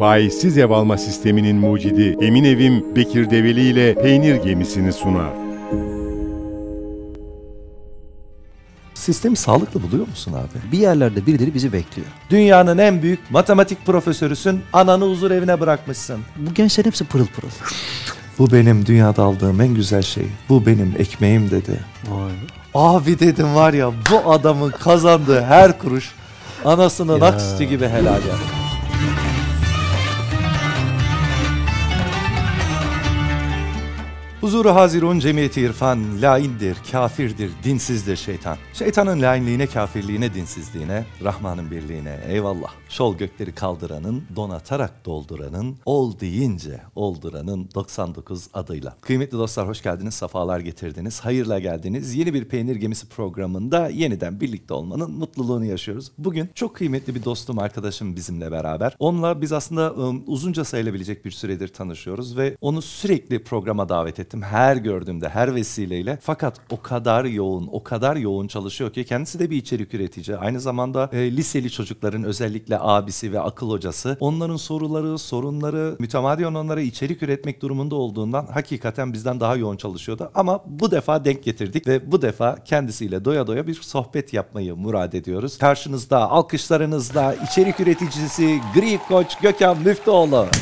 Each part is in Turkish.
faizsiz ev alma sisteminin mucidi Emin Evim Bekir Develi ile Peynir Gemisi'ni sunar. Sistemi sağlıklı buluyor musun abi? Bir yerlerde birileri bizi bekliyor. Dünyanın en büyük matematik profesörüsün, ananı huzur evine bırakmışsın. Bu gençlerin hepsi pırıl pırıl. Bu benim dünyada aldığım en güzel şey. Bu benim ekmeğim dedi. Vay. Abi dedim var ya bu adamın kazandığı her kuruş anasının ak sütü gibi helal ya. Huzuru Hazirun Cemiyeti irfan laindir, kafirdir, dinsizdir şeytan. Şeytanın lainliğine, kafirliğine, dinsizliğine, Rahman'ın birliğine eyvallah. Şol gökleri kaldıranın, donatarak dolduranın, ol deyince olduranın 99 adıyla. Kıymetli dostlar hoş geldiniz, safalar getirdiniz, hayırla geldiniz. Yeni bir Peynir Gemisi programında yeniden birlikte olmanın mutluluğunu yaşıyoruz. Bugün çok kıymetli bir dostum, arkadaşım bizimle beraber. Onunla biz aslında um, uzunca sayılabilecek bir süredir tanışıyoruz ve onu sürekli programa davet ettik ettim her gördüğümde, her vesileyle. Fakat o kadar yoğun, o kadar yoğun çalışıyor ki kendisi de bir içerik üretici. Aynı zamanda e, liseli çocukların özellikle abisi ve akıl hocası onların soruları, sorunları mütemadiyen onlara içerik üretmek durumunda olduğundan hakikaten bizden daha yoğun çalışıyordu. Ama bu defa denk getirdik ve bu defa kendisiyle doya doya bir sohbet yapmayı murad ediyoruz. Karşınızda, alkışlarınızda içerik üreticisi Gri Koç Gökhan Müftüoğlu.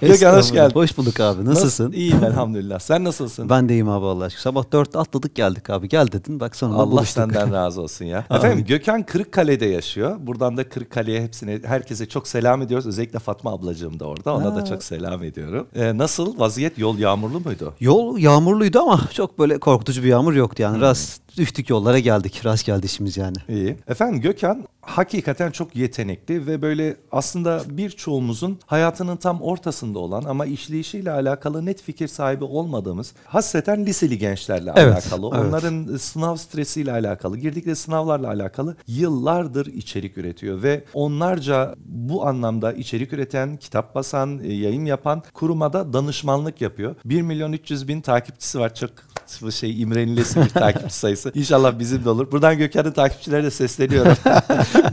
Gökhan hoş geldin. Hoş bulduk abi. Nasılsın? Nasıl? İyiyim elhamdülillah. Sen nasılsın? Ben de iyiyim abi Allah aşkına. Sabah dörtte atladık geldik abi. Gel dedin bak sonra Allah buluştuk. senden razı olsun ya. Efendim Gökhan Kırıkkale'de yaşıyor. Buradan da Kırıkkale'ye hepsine herkese çok selam ediyoruz. Özellikle Fatma ablacığım da orada. Ona ha. da çok selam ediyorum. Ee, nasıl vaziyet? Yol yağmurlu muydu? Yol yağmurluydu ama çok böyle korkutucu bir yağmur yoktu. Yani hmm. rast düştük yollara geldik. Rast geldi işimiz yani. İyi. Efendim Gökhan hakikaten çok yetenekli ve böyle aslında birçoğumuzun hayatının tam ortasında olan ama işleyişiyle alakalı net fikir sahibi olmadığımız hasreten liseli gençlerle evet, alakalı. Evet. Onların sınav stresiyle alakalı, girdikleri sınavlarla alakalı yıllardır içerik üretiyor ve onlarca bu anlamda içerik üreten, kitap basan, e, yayın yapan kurumada danışmanlık yapıyor. 1 milyon 300 bin takipçisi var. Çok bu şey imrenilesi bir takipçi sayısı. İnşallah bizim de olur. Buradan Gökhan'ın takipçilerine sesleniyorum.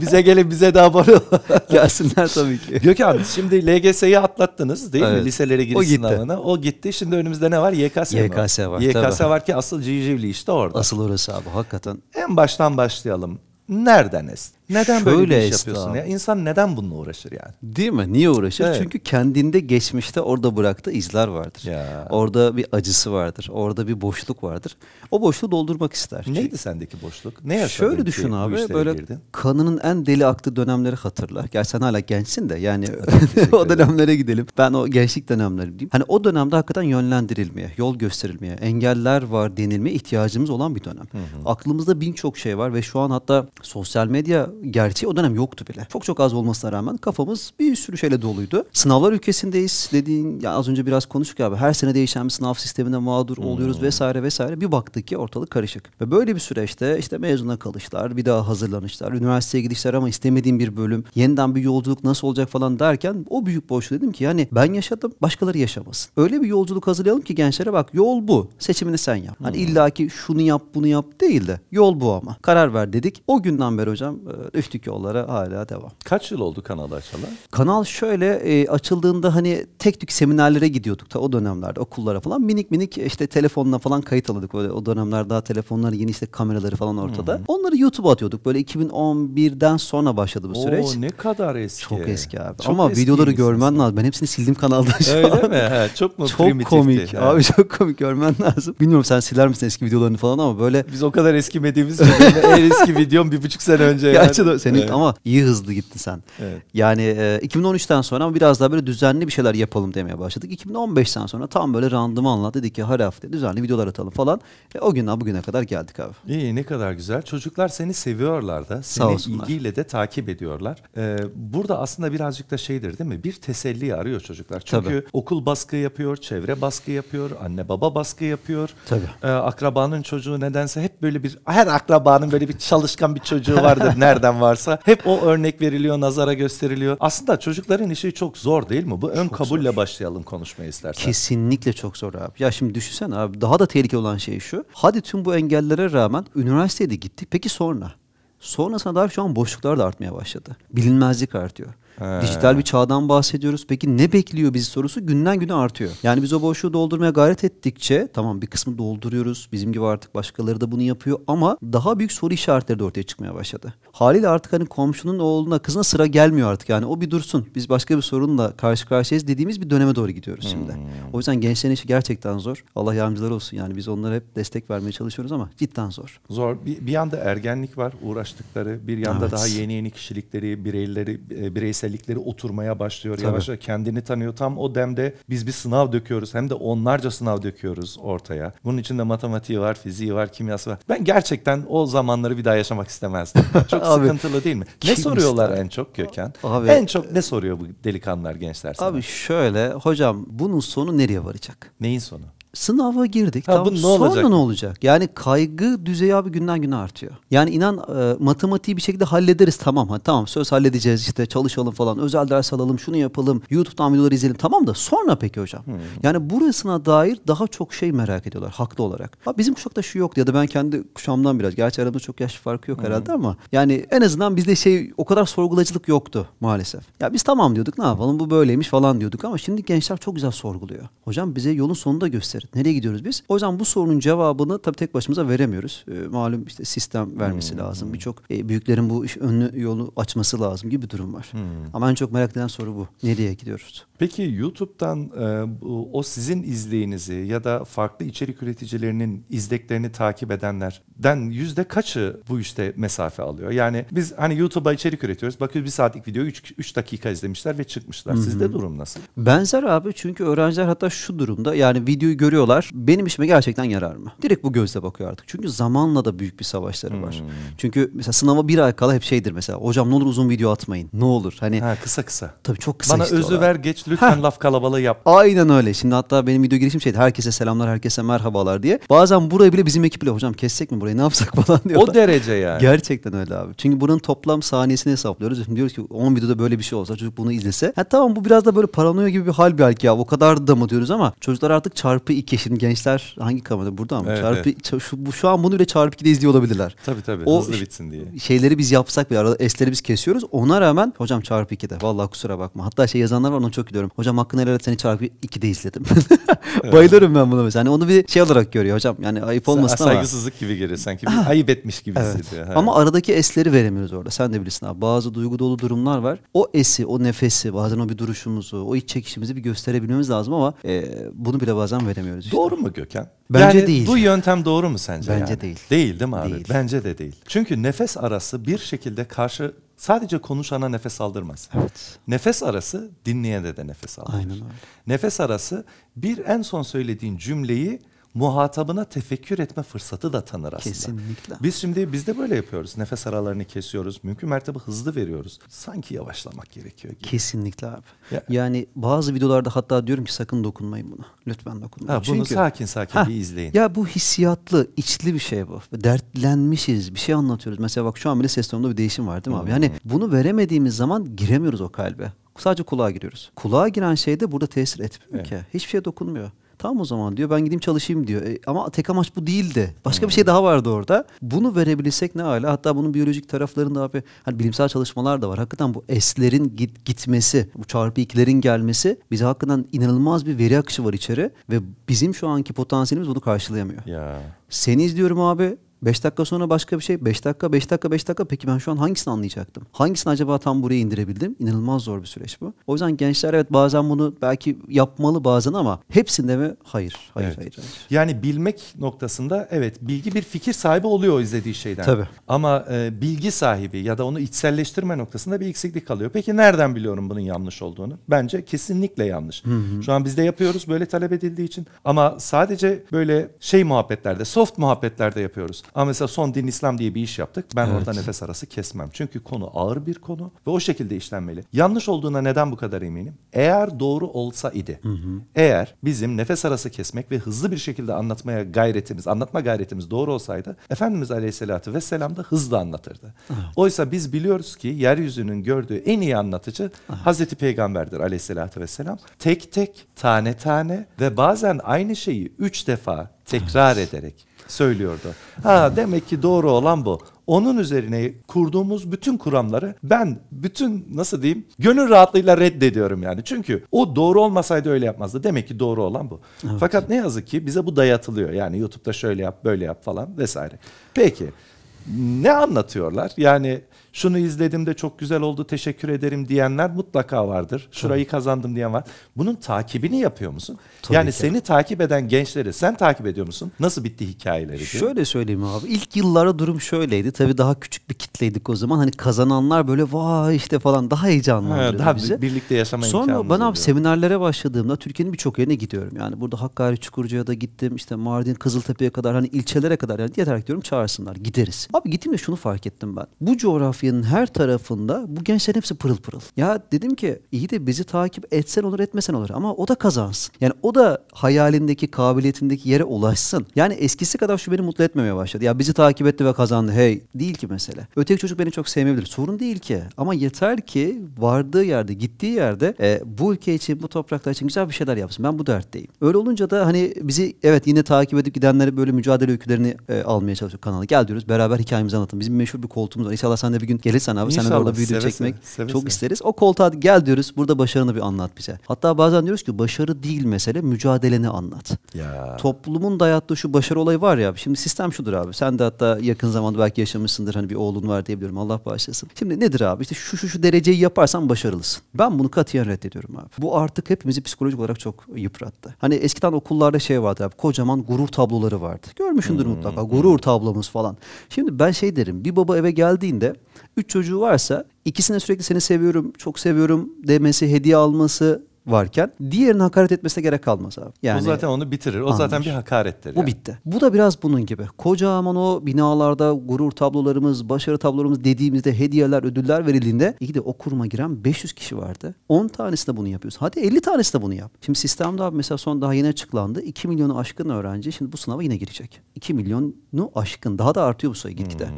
bize gelin bize de abone olun. Gelsinler tabii ki. Gökhan şimdi LGS'yi atlattınız değil evet. mi? Liselere giriş o gitti. sınavına. O gitti. Şimdi önümüzde ne var? YKS, YKS var. YKS tabii. var ki asıl cicivli işte orada. Asıl orası abi hakikaten. En baştan başlayalım. Nereden esti? Neden Şöyle böyle bir iş yapıyorsun ya? İnsan neden bununla uğraşır yani? Değil mi? Niye uğraşır? Evet. Çünkü kendinde geçmişte orada bıraktığı izler vardır. Ya. Orada bir acısı vardır. Orada bir boşluk vardır. O boşluğu doldurmak ister. Neydi Çünkü... sendeki boşluk? Ne yaşadın Şöyle düşün ki, abi böyle girdin? kanının en deli aktığı dönemleri hatırla. Gerçi sen hala gençsin de yani o dönemlere gidelim. Ben o gençlik dönemleri diyeyim. Hani o dönemde hakikaten yönlendirilmeye, yol gösterilmeye, engeller var denilmeye ihtiyacımız olan bir dönem. Hı hı. Aklımızda bin çok şey var ve şu an hatta sosyal medya gerçeği o dönem yoktu bile. Çok çok az olmasına rağmen kafamız bir sürü şeyle doluydu. Sınavlar ülkesindeyiz dediğin ya az önce biraz konuştuk abi. Her sene değişen bir sınav sistemine mağdur hmm. oluyoruz hmm. vesaire vesaire. Bir baktık ki ortalık karışık. Ve böyle bir süreçte işte mezuna kalışlar, bir daha hazırlanışlar, üniversiteye gidişler ama istemediğim bir bölüm, yeniden bir yolculuk nasıl olacak falan derken o büyük boşluğu dedim ki yani ben yaşadım başkaları yaşamasın. Öyle bir yolculuk hazırlayalım ki gençlere bak yol bu. Seçimini sen yap. Hani hmm. illaki şunu yap bunu yap değil de yol bu ama. Karar ver dedik. O günden beri hocam e, Üftük yollara hala devam. Kaç yıl oldu kanal açalı? Kanal şöyle e, açıldığında hani tek tük seminerlere gidiyorduk ta o dönemlerde okullara falan. Minik minik işte telefonla falan kayıt alıyorduk. Böyle o dönemler daha telefonlar yeni işte kameraları falan ortada. Hmm. Onları YouTube'a atıyorduk. Böyle 2011'den sonra başladı bu süreç. Oo ne kadar eski. Çok eski abi. Çok Ama eski videoları görmen lazım. Ben hepsini sildim kanalda şu Öyle an. mi? He, çok mu Çok primitifti. komik. He. Abi çok komik görmen lazım. Bilmiyorum sen siler misin eski videolarını falan ama böyle. Biz o kadar eskimediğimiz için en eski videom bir buçuk sene önce. Yani maçı da senin evet. ama iyi hızlı gittin sen. Evet. Yani e, 2013'ten sonra ama biraz daha böyle düzenli bir şeyler yapalım demeye başladık. 2015'ten sonra tam böyle randımanla dedik ki her hafta düzenli videolar atalım falan. E, o günden bugüne kadar geldik abi. İyi ne kadar güzel. Çocuklar seni seviyorlar da. Seni Sağ ilgiyle de takip ediyorlar. Ee, burada aslında birazcık da şeydir değil mi? Bir teselli arıyor çocuklar. Çünkü Tabii. okul baskı yapıyor, çevre baskı yapıyor, anne baba baskı yapıyor. Tabii. Ee, akrabanın çocuğu nedense hep böyle bir her akrabanın böyle bir çalışkan bir çocuğu vardır. Nerede nereden varsa hep o örnek veriliyor, nazara gösteriliyor. Aslında çocukların işi çok zor değil mi? Bu ön çok kabulle zor. başlayalım konuşmayı istersen. Kesinlikle çok zor abi. Ya şimdi düşünsen abi daha da tehlikeli olan şey şu. Hadi tüm bu engellere rağmen de gittik. Peki sonra? Sonrasına dair şu an boşluklar da artmaya başladı. Bilinmezlik artıyor. He. Dijital bir çağdan bahsediyoruz. Peki ne bekliyor bizi sorusu günden güne artıyor. Yani biz o boşluğu doldurmaya gayret ettikçe tamam bir kısmı dolduruyoruz. Bizim gibi artık başkaları da bunu yapıyor ama daha büyük soru işaretleri de ortaya çıkmaya başladı. Haliyle artık hani komşunun oğluna kızına sıra gelmiyor artık yani o bir dursun. Biz başka bir sorunla karşı karşıyayız dediğimiz bir döneme doğru gidiyoruz şimdi. Hmm. O yüzden gençlerin işi gerçekten zor. Allah yardımcıları olsun yani biz onlara hep destek vermeye çalışıyoruz ama cidden zor. Zor. Bir, bir yanda ergenlik var uğraştıkları. Bir yanda evet. daha yeni yeni kişilikleri, bireyleri, e, bireysel bireysellikleri oturmaya başlıyor Tabii. yavaş yavaş kendini tanıyor. Tam o demde biz bir sınav döküyoruz hem de onlarca sınav döküyoruz ortaya. Bunun içinde matematiği var, fiziği var, kimyası var. Ben gerçekten o zamanları bir daha yaşamak istemezdim. Çok abi, sıkıntılı değil mi? Ne soruyorlar ister? en çok Gökhan? Abi, en çok ne soruyor bu delikanlılar gençler sana? Abi şöyle hocam bunun sonu nereye varacak? Neyin sonu? sınava girdik. Ha, tamam. ne Sonra olacak? ne olacak? Yani kaygı düzeyi abi günden güne artıyor. Yani inan e, matematiği bir şekilde hallederiz tamam ha tamam söz halledeceğiz işte çalışalım falan özel ders alalım şunu yapalım YouTube'dan videoları izleyelim tamam da sonra peki hocam? Hmm. Yani burasına dair daha çok şey merak ediyorlar haklı olarak. Ha, bizim kuşakta şu yoktu ya da ben kendi kuşamdan biraz gerçi aramızda çok yaş farkı yok hmm. herhalde ama yani en azından bizde şey o kadar sorgulacılık yoktu maalesef. Ya biz tamam diyorduk ne yapalım bu böyleymiş falan diyorduk ama şimdi gençler çok güzel sorguluyor. Hocam bize yolun sonunda göster gidiyoruz? Nereye gidiyoruz biz? O yüzden bu sorunun cevabını tabii tek başımıza veremiyoruz. E, malum işte sistem vermesi hmm. lazım. Birçok e, büyüklerin bu iş önlü yolu açması lazım gibi bir durum var. Hmm. Ama en çok merak edilen soru bu. Nereye gidiyoruz? Peki YouTube'dan e, o sizin izleyinizi ya da farklı içerik üreticilerinin izleklerini takip edenlerden yüzde kaçı bu işte mesafe alıyor? Yani biz hani YouTube'a içerik üretiyoruz. Bakıyoruz bir saatlik videoyu 3 dakika izlemişler ve çıkmışlar. Sizde durum nasıl? Benzer abi çünkü öğrenciler hatta şu durumda yani videoyu görüyor görüyorlar. Benim işime gerçekten yarar mı? Direkt bu gözle bakıyor artık. Çünkü zamanla da büyük bir savaşları var. Hmm. Çünkü mesela sınava bir ay kala hep şeydir mesela. Hocam ne olur uzun video atmayın. Ne olur. Hani ha, kısa kısa. Tabii çok kısa Bana işte özü ver geç lütfen ha. laf kalabalığı yap. Aynen öyle. Şimdi hatta benim video girişim şeydi. Herkese selamlar, herkese merhabalar diye. Bazen burayı bile bizim ekiple hocam kessek mi burayı ne yapsak falan diyorlar. O derece yani. Gerçekten öyle abi. Çünkü bunun toplam saniyesini hesaplıyoruz. Şimdi diyoruz ki 10 videoda böyle bir şey olsa çocuk bunu izlese. Ha tamam bu biraz da böyle paranoya gibi bir hal belki ya. O kadar da mı diyoruz ama çocuklar artık çarpı iki ki gençler hangi kamerada burada mı? Evet, çarpı, evet. Şu, şu an bunu bile çarpı 2'de izliyor olabilirler. Tabii tabii o hızlı bitsin diye. Şeyleri biz yapsak bir arada esleri biz kesiyoruz. Ona rağmen hocam çarpı 2'de vallahi kusura bakma. Hatta şey yazanlar var ona çok gidiyorum. Hocam hakkını helal et seni çarpı 2'de izledim. Bayılırım ben buna mesela. Hani onu bir şey olarak görüyor hocam. Yani ayıp olmasın Sa- ama. Saygısızlık gibi geliyor sanki. Bir ayıp etmiş gibi evet. hissediyor. Ha. Ama aradaki esleri veremiyoruz orada. Sen de bilirsin abi. Bazı duygu dolu durumlar var. O esi, o nefesi, bazen o bir duruşumuzu, o iç çekişimizi bir gösterebilmemiz lazım ama e, bunu bile bazen veremiyoruz bilmiyoruz. Işte. Doğru mu Gökhan? Bence yani değil. Bu yöntem doğru mu sence? Bence yani? değil. Değil değil mi abi? Değil. Bence de değil. Çünkü nefes arası bir şekilde karşı sadece konuşana nefes aldırmaz. Evet. Nefes arası dinleyene de, de nefes aldırır. Aynen öyle. Nefes arası bir en son söylediğin cümleyi muhatabına tefekkür etme fırsatı da tanır aslında. Kesinlikle. Biz şimdi biz de böyle yapıyoruz. Nefes aralarını kesiyoruz. Mümkün mertebe hızlı veriyoruz. Sanki yavaşlamak gerekiyor gibi. Kesinlikle abi. Ya. Yani bazı videolarda hatta diyorum ki sakın dokunmayın buna. Lütfen dokunmayın. Ha, bunu Çünkü, sakin sakin ha, bir izleyin. Ya bu hissiyatlı, içli bir şey bu. Dertlenmişiz, bir şey anlatıyoruz. Mesela bak şu an bile ses tonunda bir değişim var değil mi abi? Yani hmm. bunu veremediğimiz zaman giremiyoruz o kalbe. Sadece kulağa giriyoruz. Kulağa giren şey de burada tesir etmiyor evet. ki. Hiçbir şey dokunmuyor. Tamam o zaman diyor ben gideyim çalışayım diyor. E, ama tek amaç bu değildi. Başka hmm. bir şey hmm. daha vardı orada. Bunu verebilirsek ne hala. Hatta bunun biyolojik taraflarında abi hani bilimsel çalışmalar da var. Hakikaten bu eslerin git, gitmesi, bu çarpı ikilerin gelmesi bize hakikaten inanılmaz bir veri akışı var içeri ve bizim şu anki potansiyelimiz bunu karşılayamıyor. Ya. Seni izliyorum abi 5 dakika sonra başka bir şey. 5 dakika, 5 dakika, 5 dakika. Peki ben şu an hangisini anlayacaktım? Hangisini acaba tam buraya indirebildim? İnanılmaz zor bir süreç bu. O yüzden gençler evet bazen bunu belki yapmalı bazen ama hepsinde mi? Hayır. Hayır, evet. hayır, hayır. Yani bilmek noktasında evet bilgi bir fikir sahibi oluyor o izlediği şeyden. Tabii. Ama e, bilgi sahibi ya da onu içselleştirme noktasında bir eksiklik kalıyor. Peki nereden biliyorum bunun yanlış olduğunu? Bence kesinlikle yanlış. Hı hı. Şu an biz de yapıyoruz böyle talep edildiği için. Ama sadece böyle şey muhabbetlerde, soft muhabbetlerde yapıyoruz. Ama mesela son din İslam diye bir iş yaptık. Ben evet. orada nefes arası kesmem. Çünkü konu ağır bir konu ve o şekilde işlenmeli. Yanlış olduğuna neden bu kadar eminim? Eğer doğru olsa idi. Hı hı. Eğer bizim nefes arası kesmek ve hızlı bir şekilde anlatmaya gayretimiz, anlatma gayretimiz doğru olsaydı Efendimiz Aleyhisselatü Vesselam da hızlı anlatırdı. Evet. Oysa biz biliyoruz ki yeryüzünün gördüğü en iyi anlatıcı evet. Hazreti Peygamber'dir Aleyhisselatü Vesselam. Tek tek, tane tane ve bazen aynı şeyi üç defa tekrar evet. ederek söylüyordu. Ha demek ki doğru olan bu. Onun üzerine kurduğumuz bütün kuramları ben bütün nasıl diyeyim gönül rahatlığıyla reddediyorum yani. Çünkü o doğru olmasaydı öyle yapmazdı. Demek ki doğru olan bu. Evet. Fakat ne yazık ki bize bu dayatılıyor. Yani YouTube'da şöyle yap böyle yap falan vesaire. Peki ne anlatıyorlar? Yani şunu izledim de çok güzel oldu teşekkür ederim diyenler mutlaka vardır. Şurayı Tabii. kazandım diyen var. Bunun takibini yapıyor musun? Tabii yani ki. seni takip eden gençleri sen takip ediyor musun? Nasıl bitti hikayeleri? Diye. Şöyle söyleyeyim abi. İlk yıllara durum şöyleydi. Tabii daha küçük bir kitleydik o zaman. Hani kazananlar böyle vay işte falan daha heyecanlandırıyordu daha bizi. Birlikte yaşama Sonra ben abi oluyor. seminerlere başladığımda Türkiye'nin birçok yerine gidiyorum. Yani burada Hakkari Çukurca'ya da gittim. İşte Mardin Kızıltepe'ye kadar hani ilçelere kadar yani yeter diyorum çağırsınlar gideriz. Abi gittim de şunu fark ettim ben. Bu coğrafya coğrafyanın her tarafında bu gençlerin hepsi pırıl pırıl. Ya dedim ki iyi de bizi takip etsen olur etmesen olur ama o da kazansın. Yani o da hayalindeki kabiliyetindeki yere ulaşsın. Yani eskisi kadar şu beni mutlu etmemeye başladı. Ya bizi takip etti ve kazandı. Hey değil ki mesele. Öteki çocuk beni çok sevmeyebilir. Sorun değil ki. Ama yeter ki vardığı yerde, gittiği yerde e, bu ülke için, bu topraklar için güzel bir şeyler yapsın. Ben bu dertteyim. Öyle olunca da hani bizi evet yine takip edip gidenleri böyle mücadele öykülerini e, almaya çalışıyor kanalı. Gel diyoruz beraber hikayemizi anlatalım. Bizim meşhur bir koltuğumuz var. İnşallah sen de bir gün gün gelirsen abi İnşallah, sen orada büyüdüğünü çekmek seve çok seve. isteriz. O koltuğa gel diyoruz burada başarını bir anlat bize. Hatta bazen diyoruz ki başarı değil mesele mücadeleni anlat. Ya. Toplumun dayattığı şu başarı olayı var ya şimdi sistem şudur abi sen de hatta yakın zamanda belki yaşamışsındır hani bir oğlun var diyebiliyorum Allah bağışlasın. Şimdi nedir abi işte şu şu şu dereceyi yaparsan başarılısın. Ben bunu katiyen reddediyorum abi. Bu artık hepimizi psikolojik olarak çok yıprattı. Hani eskiden okullarda şey vardı abi kocaman gurur tabloları vardı. Görmüşsündür hmm. mutlaka hmm. gurur tablomuz falan. Şimdi ben şey derim bir baba eve geldiğinde Üç çocuğu varsa ikisine sürekli seni seviyorum, çok seviyorum demesi, hediye alması varken diğerini hakaret etmesine gerek kalmaz abi. Yani, o zaten onu bitirir. O anlar. zaten bir hakarettir. Yani. Bu bitti. Bu da biraz bunun gibi. Kocaman o binalarda gurur tablolarımız, başarı tablolarımız dediğimizde hediyeler, ödüller verildiğinde iyi de o kuruma giren 500 kişi vardı. 10 tanesi de bunu yapıyoruz. Hadi 50 tanesi de bunu yap. Şimdi sistemde abi mesela son daha yeni açıklandı. 2 milyonu aşkın öğrenci şimdi bu sınava yine girecek. 2 milyonu aşkın. Daha da artıyor bu sayı gitgide. Hmm.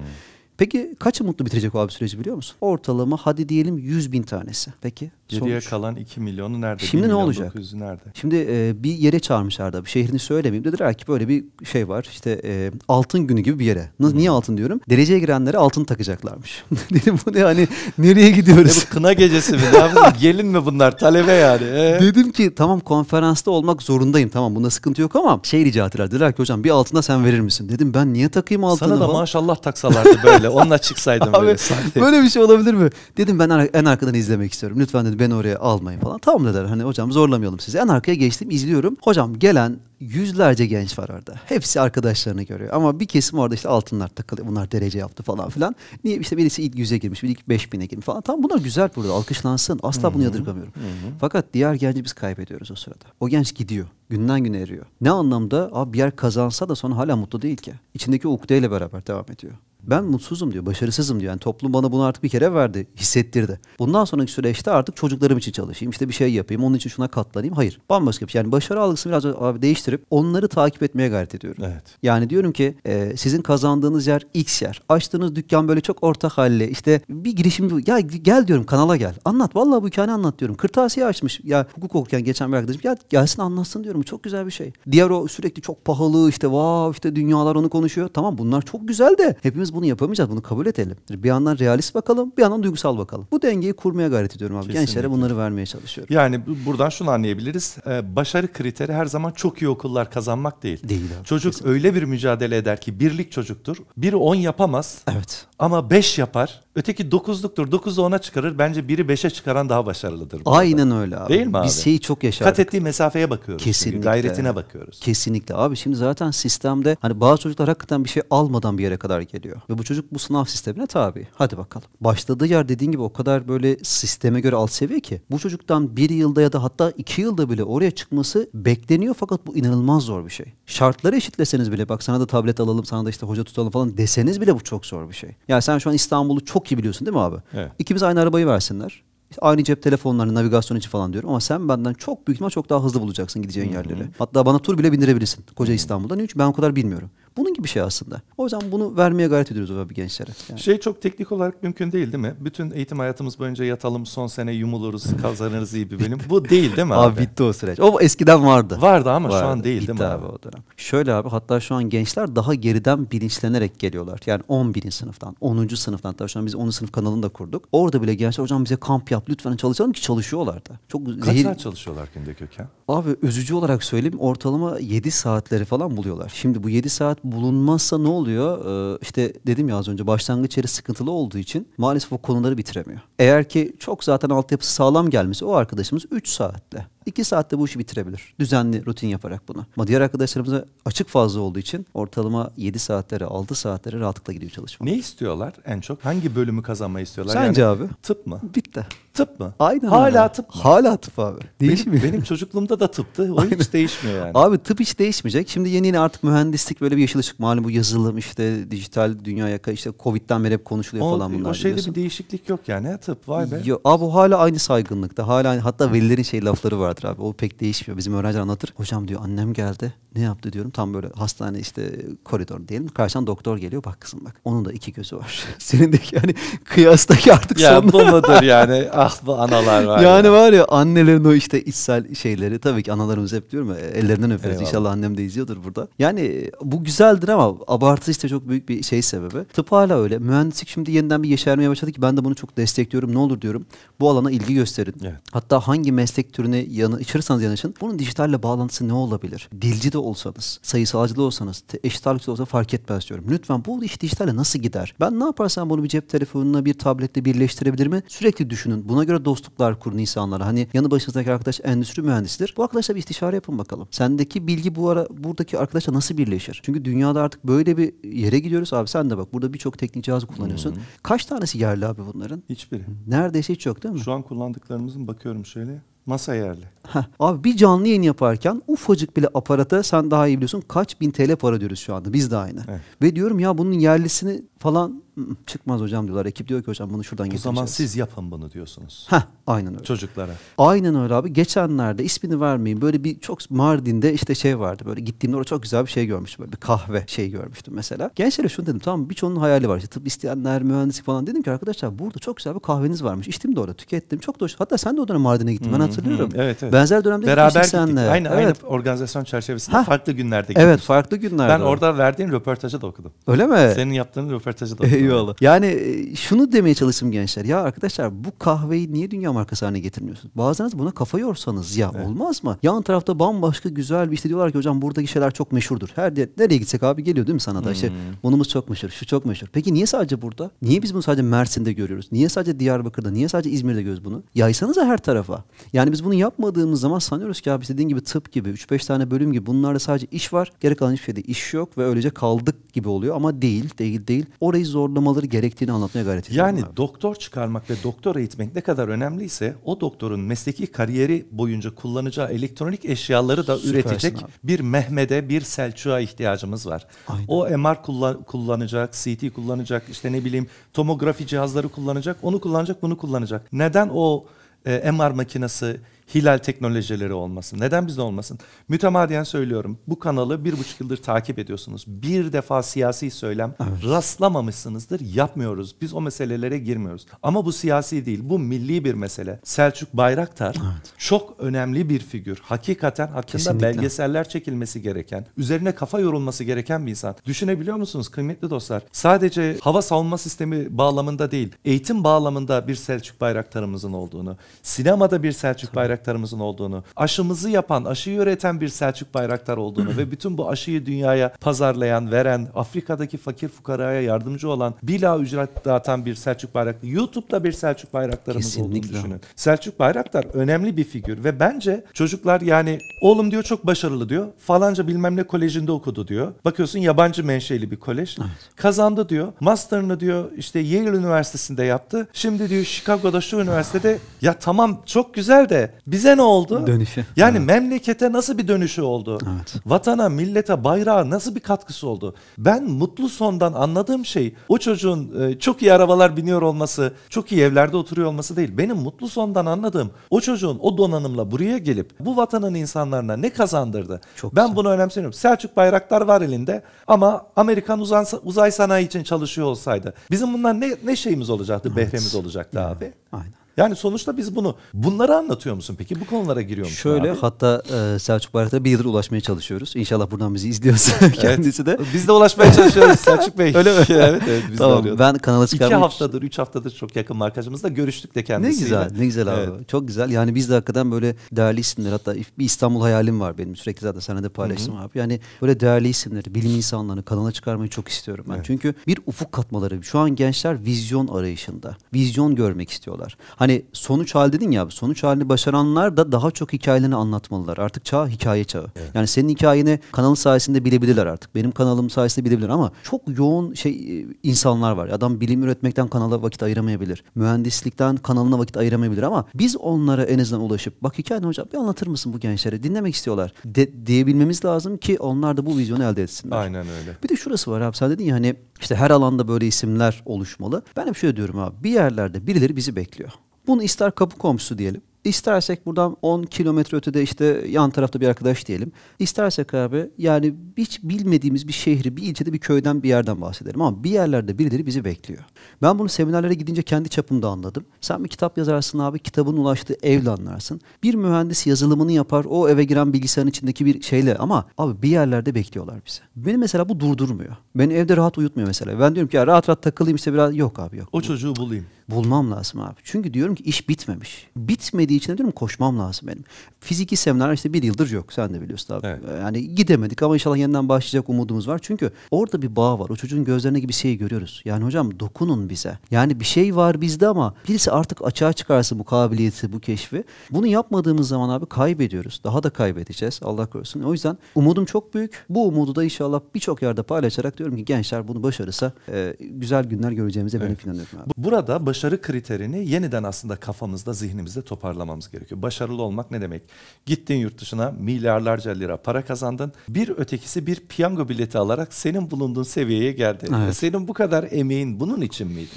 Peki kaç mutlu bitirecek o abi süreci biliyor musun? Ortalama hadi diyelim 100 bin tanesi. Peki Geriye sonuç. kalan 2 milyonu nerede? Şimdi ne olacak? nerede? Şimdi e, bir yere çağırmışlar da bir şehrini söylemeyeyim. Dediler ki böyle bir şey var işte e, altın günü gibi bir yere. Nasıl, niye altın diyorum? Dereceye girenlere altın takacaklarmış. Dedim bu ne hani nereye gidiyoruz? bu kına gecesi mi? Gelin mi bunlar? Talebe yani. Ee? Dedim ki tamam konferansta olmak zorundayım. Tamam bunda sıkıntı yok ama şey rica ettiler. Dediler ki hocam bir altına sen verir misin? Dedim ben niye takayım altını? Sana da falan? maşallah taksalardı böyle. böyle. Onunla çıksaydım Abi, böyle sahne. Böyle bir şey olabilir mi? Dedim ben en arkadan izlemek istiyorum. Lütfen dedi beni oraya almayın falan. Tamam dediler hani hocam zorlamayalım sizi. En arkaya geçtim izliyorum. Hocam gelen yüzlerce genç var orada. Hepsi arkadaşlarını görüyor. Ama bir kesim orada işte altınlar takılıyor. Bunlar derece yaptı falan filan. Niye işte birisi ilk yüze girmiş, bir ilk beş bine girmiş falan. Tam bunlar güzel burada. Alkışlansın. Asla bunu yadırgamıyorum. Fakat diğer genci biz kaybediyoruz o sırada. O genç gidiyor. Günden güne eriyor. Ne anlamda? Abi bir yer kazansa da sonra hala mutlu değil ki. İçindeki ukdeyle beraber devam ediyor. Ben mutsuzum diyor, başarısızım diyor. Yani toplum bana bunu artık bir kere verdi, hissettirdi. Bundan sonraki süreçte artık çocuklarım için çalışayım, işte bir şey yapayım, onun için şuna katlanayım. Hayır, bambaşka bir şey. Yani başarı algısı biraz abi değiştirin birleştirip onları takip etmeye gayret ediyorum. Evet. Yani diyorum ki e, sizin kazandığınız yer X yer. Açtığınız dükkan böyle çok ortak halli. İşte bir girişim ya gel diyorum kanala gel. Anlat vallahi bu hikayeyi anlat diyorum. Kırtasiye açmış. Ya hukuk okuyan geçen bir arkadaşım ya gelsin anlatsın diyorum. Çok güzel bir şey. Diğer o sürekli çok pahalı işte vav işte dünyalar onu konuşuyor. Tamam bunlar çok güzel de hepimiz bunu yapamayacağız. Bunu kabul edelim. Bir yandan realist bakalım, bir yandan duygusal bakalım. Bu dengeyi kurmaya gayret ediyorum abi. Kesinlikle. Gençlere bunları vermeye çalışıyorum. Yani buradan şunu anlayabiliriz. Ee, başarı kriteri her zaman çok iyi okullar kazanmak değil. Değil abi. Çocuk kesinlikle. öyle bir mücadele eder ki birlik çocuktur. Bir on yapamaz. Evet. Ama beş yapar. Öteki dokuzluktur dokuzu ona çıkarır. Bence biri beşe çıkaran daha başarılıdır. Burada. Aynen öyle abi. Değil mi abi? Biz şeyi çok yaşardık. Kat ettiği mesafeye bakıyoruz. Kesinlikle. Çünkü. Gayretine bakıyoruz. Kesinlikle. Abi şimdi zaten sistemde hani bazı çocuklar hakikaten bir şey almadan bir yere kadar geliyor. Ve bu çocuk bu sınav sistemine tabi. Hadi bakalım. Başladığı yer dediğin gibi o kadar böyle sisteme göre alt seviye ki. Bu çocuktan bir yılda ya da hatta iki yılda bile oraya çıkması bekleniyor fakat bu inanılmaz zor bir şey. Şartları eşitleseniz bile bak sana da tablet alalım sana da işte hoca tutalım falan deseniz bile bu çok zor bir şey. Yani sen şu an İstanbul'u çok çok iyi biliyorsun değil mi abi? Evet. İkimiz aynı arabayı versinler. Aynı cep telefonlarını, navigasyon için falan diyorum. Ama sen benden çok büyük ihtimal çok daha hızlı bulacaksın gideceğin Hı-hı. yerleri. Hatta bana tur bile bindirebilirsin koca İstanbul'da. Niye? Çünkü ben o kadar bilmiyorum. Bunun gibi şey aslında. O yüzden bunu vermeye gayret ediyoruz o bir gençlere. Yani. Şey çok teknik olarak mümkün değil değil mi? Bütün eğitim hayatımız boyunca yatalım son sene yumuluruz kazanırız iyi bir bölüm. Bu değil değil mi abi? Abi bitti o süreç. O eskiden vardı. Vardı ama vardı. şu an değil bitti değil mi abi? o dönem. Şöyle abi hatta şu an gençler daha geriden bilinçlenerek geliyorlar. Yani 11. sınıftan, 10. sınıftan. Hatta şu an biz 10. sınıf kanalını da kurduk. Orada bile gençler hocam bize kamp yap lütfen çalışalım ki çalışıyorlar da. Çok Kaç zehir... saat çalışıyorlar günde köken? Abi özücü olarak söyleyeyim ortalama 7 saatleri falan buluyorlar. Şimdi bu 7 saat bulunmazsa ne oluyor? Ee, işte dedim ya az önce başlangıç yeri sıkıntılı olduğu için maalesef o konuları bitiremiyor. Eğer ki çok zaten altyapısı sağlam gelmesi o arkadaşımız 3 saatte 2 saatte bu işi bitirebilir. Düzenli rutin yaparak bunu. Ama diğer arkadaşlarımıza açık fazla olduğu için ortalama 7 saatlere 6 saatlere rahatlıkla gidiyor çalışma. Ne istiyorlar en çok? Hangi bölümü kazanmayı istiyorlar? Sence yani, abi? Tıp mı? Bitti. Tıp mı? Aynen. Hala abi. tıp mı? Hala tıp abi. Değişmiyor. Benim, benim çocukluğumda da tıptı. O Aynen. hiç değişmiyor yani. Abi tıp hiç değişmeyecek. Şimdi yeni yeni artık mühendislik böyle bir yeşil ışık. Malum hani bu yazılım işte dijital dünyaya işte Covid'den beri hep konuşuluyor o, falan bunlar. O şeyde biliyorsun. bir değişiklik yok yani. Tıp vay be. Yo, abi o hala aynı saygınlıkta. Hala hatta velilerin şey lafları var vardır abi. O pek değişmiyor. Bizim öğrenci anlatır. Hocam diyor annem geldi. Ne yaptı diyorum. Tam böyle hastane işte koridor diyelim. Karşıdan doktor geliyor. Bak kızım bak. Onun da iki gözü var. Senin de yani kıyastaki artık ya, sonuna. Ya bunudur yani. Ah bu analar var. Yani ya. var ya annelerin o işte içsel şeyleri. Tabii ki analarımız hep diyorum ya. Ellerinden öperiz. Eyvallah. İnşallah annem de izliyordur burada. Yani e, bu güzeldir ama abartı işte çok büyük bir şey sebebi. Tıp hala öyle. Mühendislik şimdi yeniden bir yeşermeye başladı ki ben de bunu çok destekliyorum. Ne olur diyorum. Bu alana ilgi gösterin. Evet. Hatta hangi meslek türüne yanı, içirirseniz yanaşın. Bunun dijitalle bağlantısı ne olabilir? Dilci de olsanız, sayısalcı da olsanız, eşit ağırlıklı olsa fark etmez diyorum. Lütfen bu iş dijitale nasıl gider? Ben ne yaparsam bunu bir cep telefonuna, bir tabletle birleştirebilir mi? Sürekli düşünün. Buna göre dostluklar kurun insanlara. Hani yanı başınızdaki arkadaş endüstri mühendisidir. Bu arkadaşla bir istişare yapın bakalım. Sendeki bilgi bu ara buradaki arkadaşla nasıl birleşir? Çünkü dünyada artık böyle bir yere gidiyoruz abi sen de bak burada birçok teknik cihaz kullanıyorsun. Hmm. Kaç tanesi yerli abi bunların? Hiçbiri. Neredeyse hiç yok değil mi? Şu an kullandıklarımızın bakıyorum şöyle Masa yerli. Heh. Abi bir canlı yayın yaparken ufacık bile aparata sen daha iyi biliyorsun kaç bin TL para diyoruz şu anda. Biz de aynı. Evet. Ve diyorum ya bunun yerlisini falan çıkmaz hocam diyorlar. Ekip diyor ki hocam bunu şuradan getireceğiz. O zaman siz yapın bunu diyorsunuz. Heh, aynen öyle. Çocuklara. Aynen öyle abi. Geçenlerde ismini vermeyeyim böyle bir çok Mardin'de işte şey vardı böyle gittiğimde orada çok güzel bir şey görmüştüm. Böyle bir kahve şey görmüştüm mesela. Gençlere şunu dedim tamam birçoğunun hayali var. işte tıp isteyenler, mühendislik falan. Dedim ki arkadaşlar burada çok güzel bir kahveniz varmış. İçtim de orada tükettim. Çok da hoş. Hatta sen de o dönem Mardin'e gittin. Hmm. Ben hatırlıyorum. Hı hı. Evet, evet. Benzer dönemde Beraber gittik senle. Aynı, evet. aynı organizasyon çerçevesinde ha. farklı günlerde gittik. Evet farklı günlerde. Ben orada verdiğin röportajı da okudum. Öyle mi? Senin yaptığın röportajı da okudum. Eyvallah. Yani e, şunu demeye çalıştım gençler. Ya arkadaşlar bu kahveyi niye dünya markası haline getirmiyorsunuz? Bazılarınız buna kafa yorsanız ya evet. olmaz mı? Yan tarafta bambaşka güzel bir işte diyorlar ki hocam buradaki şeyler çok meşhurdur. Her de, nereye gitsek abi geliyor değil mi sana da? Şey, hmm. İşte bunumuz çok meşhur, şu çok meşhur. Peki niye sadece burada? Niye biz bunu sadece Mersin'de görüyoruz? Niye sadece Diyarbakır'da? Niye sadece İzmir'de görüyoruz bunu? Yaysanıza her tarafa. Yani yani biz bunu yapmadığımız zaman sanıyoruz ki abi dediğin gibi tıp gibi 3-5 tane bölüm gibi bunlarda sadece iş var. Geri kalan hiçbir şeyde iş yok ve öylece kaldık gibi oluyor ama değil değil değil. Orayı zorlamaları gerektiğini anlatmaya gayret ediyorum. Yani abi. doktor çıkarmak ve doktor eğitmek ne kadar önemliyse o doktorun mesleki kariyeri boyunca kullanacağı elektronik eşyaları da Süpersin üretecek abi. bir Mehmet'e bir Selçuk'a ihtiyacımız var. Aynen. O MR kullan kullanacak, CT kullanacak, işte ne bileyim tomografi cihazları kullanacak, onu kullanacak, bunu kullanacak. Neden o e, MR makinesi Hilal teknolojileri olmasın. Neden bizde olmasın? Mütemadiyen söylüyorum. Bu kanalı bir buçuk yıldır takip ediyorsunuz. Bir defa siyasi söylem evet. rastlamamışsınızdır. Yapmıyoruz. Biz o meselelere girmiyoruz. Ama bu siyasi değil. Bu milli bir mesele. Selçuk Bayraktar evet. çok önemli bir figür. Hakikaten hakkında Kesinlikle. belgeseller çekilmesi gereken, üzerine kafa yorulması gereken bir insan. Düşünebiliyor musunuz kıymetli dostlar? Sadece hava savunma sistemi bağlamında değil, eğitim bağlamında bir Selçuk Bayraktar'ımızın olduğunu, sinemada bir Selçuk Bayraktar bayraktarımızın olduğunu, aşımızı yapan, aşıyı üreten bir Selçuk Bayraktar olduğunu ve bütün bu aşıyı dünyaya pazarlayan, veren, Afrika'daki fakir fukaraya yardımcı olan, bila ücret dağıtan bir Selçuk Bayraktar, YouTube'da bir Selçuk Bayraktarımız Kesinlikle. olduğunu düşünün. Selçuk Bayraktar önemli bir figür ve bence çocuklar yani oğlum diyor çok başarılı diyor. Falanca bilmem ne kolejinde okudu diyor. Bakıyorsun yabancı menşeli bir kolej. Evet. Kazandı diyor. Master'ını diyor işte Yale Üniversitesi'nde yaptı. Şimdi diyor Chicago'da şu üniversitede ya tamam çok güzel de bize ne oldu? Dönüşü. Yani evet. memlekete nasıl bir dönüşü oldu? Evet. Vatana, millete, bayrağa nasıl bir katkısı oldu? Ben mutlu sondan anladığım şey o çocuğun e, çok iyi arabalar biniyor olması, çok iyi evlerde oturuyor olması değil. Benim mutlu sondan anladığım o çocuğun o donanımla buraya gelip bu vatanın insanlarına ne kazandırdı? Çok ben güzel. bunu önemsiyorum. Selçuk bayraklar var elinde ama Amerikan uzay sanayi için çalışıyor olsaydı bizim bundan ne ne şeyimiz olacaktı? Evet. Behremiz olacaktı yani, abi. Aynen. Yani sonuçta biz bunu bunları anlatıyor musun peki? Bu konulara giriyor musun? Şöyle abi? hatta e, Selçuk Bayraktar'a bir yıldır ulaşmaya çalışıyoruz. İnşallah buradan bizi izliyorsa kendisi evet. de. Biz de ulaşmaya çalışıyoruz Selçuk Bey. Öyle mi? evet evet biz tamam, de Ben kanala çıkarmak İki haftadır, üç haftadır çok yakın markacımızda görüştük de kendisiyle. Ne güzel, ne güzel evet. abi. Çok güzel. Yani biz de hakikaten böyle değerli isimler hatta bir İstanbul hayalim var benim. Sürekli zaten sana da paylaştım Hı-hı. abi. Yani böyle değerli isimleri, bilim insanlarını kanala çıkarmayı çok istiyorum ben. Evet. Çünkü bir ufuk katmaları. Şu an gençler vizyon arayışında. Vizyon görmek istiyorlar. Hani hani sonuç hal dedin ya sonuç halini başaranlar da daha çok hikayelerini anlatmalılar. Artık çağ hikaye çağı. Evet. Yani senin hikayeni kanalın sayesinde bilebilirler artık. Benim kanalım sayesinde bilebilir ama çok yoğun şey e, insanlar var. Adam bilim üretmekten kanala vakit ayıramayabilir. Mühendislikten kanalına vakit ayıramayabilir ama biz onlara en azından ulaşıp bak hikayeni hocam bir anlatır mısın bu gençlere? Dinlemek istiyorlar de, diyebilmemiz lazım ki onlar da bu vizyonu elde etsinler. Aynen öyle. Bir de şurası var abi sen dedin ya hani işte her alanda böyle isimler oluşmalı. Ben hep şöyle diyorum abi bir yerlerde birileri bizi bekliyor. Bunu ister kapı komşusu diyelim. İstersek buradan 10 kilometre ötede işte yan tarafta bir arkadaş diyelim. İstersek abi yani hiç bilmediğimiz bir şehri, bir ilçede, bir köyden, bir yerden bahsedelim. Ama bir yerlerde birileri bizi bekliyor. Ben bunu seminerlere gidince kendi çapımda anladım. Sen bir kitap yazarsın abi, kitabın ulaştığı evle anlarsın. Bir mühendis yazılımını yapar, o eve giren bilgisayarın içindeki bir şeyle ama abi bir yerlerde bekliyorlar bizi. Beni mesela bu durdurmuyor. Beni evde rahat uyutmuyor mesela. Ben diyorum ki ya rahat rahat takılayım işte biraz yok abi yok. O çocuğu bulayım bulmam lazım abi. Çünkü diyorum ki iş bitmemiş. Bitmediği için diyorum koşmam lazım benim. Fiziki seminerler işte bir yıldır yok. Sen de biliyorsun abi. Evet. Yani gidemedik ama inşallah yeniden başlayacak umudumuz var. Çünkü orada bir bağ var. O çocuğun gözlerindeki bir şeyi görüyoruz. Yani hocam dokunun bize. Yani bir şey var bizde ama birisi artık açığa çıkarsa bu kabiliyeti, bu keşfi. Bunu yapmadığımız zaman abi kaybediyoruz. Daha da kaybedeceğiz. Allah korusun. O yüzden umudum çok büyük. Bu umudu da inşallah birçok yerde paylaşarak diyorum ki gençler bunu başarırsa e, güzel günler göreceğimize evet. ben inanıyorum abi. Burada baş başarı kriterini yeniden aslında kafamızda, zihnimizde toparlamamız gerekiyor. Başarılı olmak ne demek? Gittin yurt dışına milyarlarca lira para kazandın. Bir ötekisi bir piyango bileti alarak senin bulunduğun seviyeye geldi. Evet. Senin bu kadar emeğin bunun için miydi?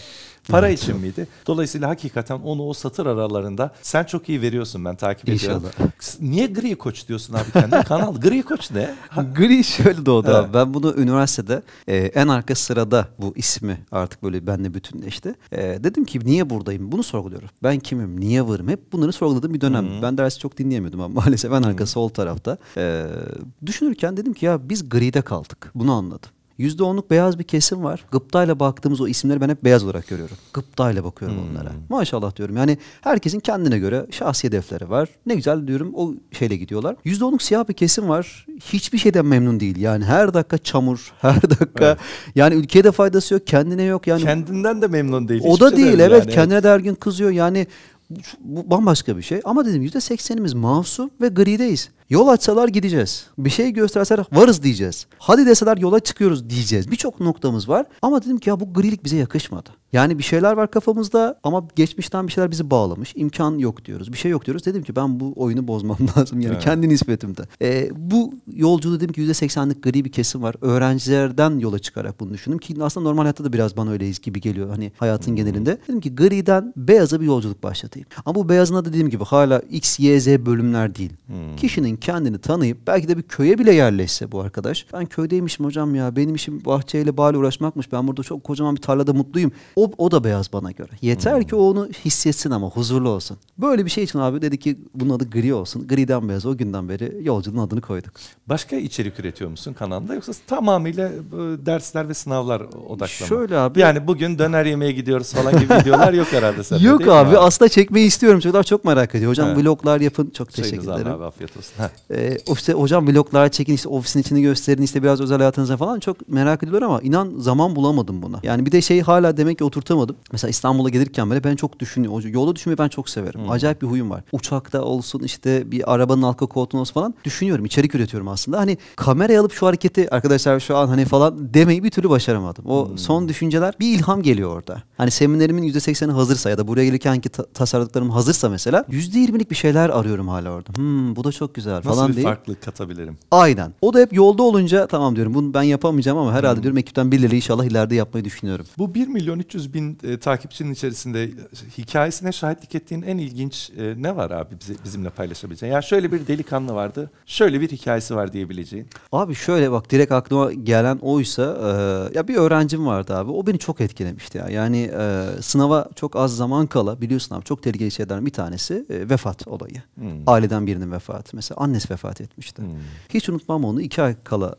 Para evet, için evet. miydi? Dolayısıyla hakikaten onu o satır aralarında sen çok iyi veriyorsun ben takip ediyorum. İnşallah. Niye gri koç diyorsun abi kendi kanal? Gri koç ne? Gri şöyle doğdu evet. abi. Ben bunu üniversitede e, en arka sırada bu ismi artık böyle benle bütünleşti. E, dedim ki niye buradayım? Bunu sorguluyorum. Ben kimim? Niye varım? Hep bunları sorguladığım bir dönem. Hı-hı. Ben dersi çok dinleyemiyordum ama maalesef en arka Hı-hı. sol tarafta. E, düşünürken dedim ki ya biz gride kaldık. Bunu anladım. %10'luk beyaz bir kesim var. Gıptayla baktığımız o isimleri ben hep beyaz olarak görüyorum. Gıptayla bakıyorum hmm. onlara. Maşallah diyorum. Yani herkesin kendine göre şahsi hedefleri var. Ne güzel diyorum o şeyle gidiyorlar. %10'luk siyah bir kesim var. Hiçbir şeyden memnun değil. Yani her dakika çamur, her dakika evet. yani ülkeye de faydası yok, kendine yok. Yani kendinden de memnun değil. O da şey değil evet. Yani. Kendine de her gün kızıyor. Yani bu bambaşka bir şey. Ama dedim %80'imiz masum ve grideyiz. Yol açsalar gideceğiz. Bir şey gösterseler varız diyeceğiz. Hadi deseler yola çıkıyoruz diyeceğiz. Birçok noktamız var. Ama dedim ki ya bu grilik bize yakışmadı. Yani bir şeyler var kafamızda ama geçmişten bir şeyler bizi bağlamış. İmkan yok diyoruz. Bir şey yok diyoruz. Dedim ki ben bu oyunu bozmam lazım. Yani evet. kendi nispetimde. Ee, bu yolculuğu dedim ki %80'lik gri bir kesim var. Öğrencilerden yola çıkarak bunu düşündüm ki aslında normal hayatta da biraz bana öyleyiz gibi geliyor. Hani hayatın hmm. genelinde. Dedim ki griden beyaza bir yolculuk başlatayım. Ama bu beyazına da dediğim gibi hala X, Y, Z bölümler değil. Hmm. Kişinin kendini tanıyıp belki de bir köye bile yerleşse bu arkadaş. Ben köydeymişim hocam ya benim işim bahçeyle bağlı uğraşmakmış. Ben burada çok kocaman bir tarlada mutluyum. O, o da beyaz bana göre. Yeter hmm. ki onu hissetsin ama huzurlu olsun. Böyle bir şey için abi dedi ki bunun adı gri olsun. Griden beyaz o günden beri yolcunun adını koyduk. Başka içerik üretiyor musun kanalda yoksa tamamıyla e, dersler ve sınavlar odaklı Şöyle abi. Yani bugün döner yemeye gidiyoruz falan gibi videolar yok herhalde sende Yok abi, abi aslında çekmeyi istiyorum. Çocuklar çok merak ediyor. Hocam He. vloglar yapın. Çok Şeyiniz teşekkür ederim. Abi, afiyet olsun e, ee, işte hocam vloglar çekin işte ofisin içini gösterin işte biraz özel hayatınıza falan çok merak ediyorlar ama inan zaman bulamadım buna. Yani bir de şey hala demek ki oturtamadım. Mesela İstanbul'a gelirken böyle ben çok düşünüyorum. Yolda düşünmeyi ben çok severim. Hmm. Acayip bir huyum var. Uçakta olsun işte bir arabanın arka koltuğunda falan düşünüyorum. içerik üretiyorum aslında. Hani kamerayı alıp şu hareketi arkadaşlar şu an hani falan demeyi bir türlü başaramadım. O hmm. son düşünceler bir ilham geliyor orada. Hani seminerimin %80'i hazırsa ya da buraya gelirken ki ta- tasarladıklarım hazırsa mesela %20'lik bir şeyler arıyorum hala orada. Hmm bu da çok güzel kadar Nasıl falan diye. Nasıl bir farklılık katabilirim? Aynen. O da hep yolda olunca tamam diyorum bunu ben yapamayacağım ama herhalde hmm. diyorum ekipten birileri inşallah ileride yapmayı düşünüyorum. Bu 1 milyon 300 bin e, takipçinin içerisinde e, hikayesine şahitlik ettiğin en ilginç e, ne var abi bize, bizimle paylaşabileceğin? Yani şöyle bir delikanlı vardı, şöyle bir hikayesi var diyebileceğin. Abi şöyle bak direkt aklıma gelen oysa e, ya bir öğrencim vardı abi. O beni çok etkilemişti ya. Yani e, sınava çok az zaman kala biliyorsun abi çok tehlikeli şeylerden bir tanesi e, vefat olayı. Hmm. Aileden birinin vefatı. Mesela annesi vefat etmişti. Hmm. Hiç unutmam onu. iki ay kala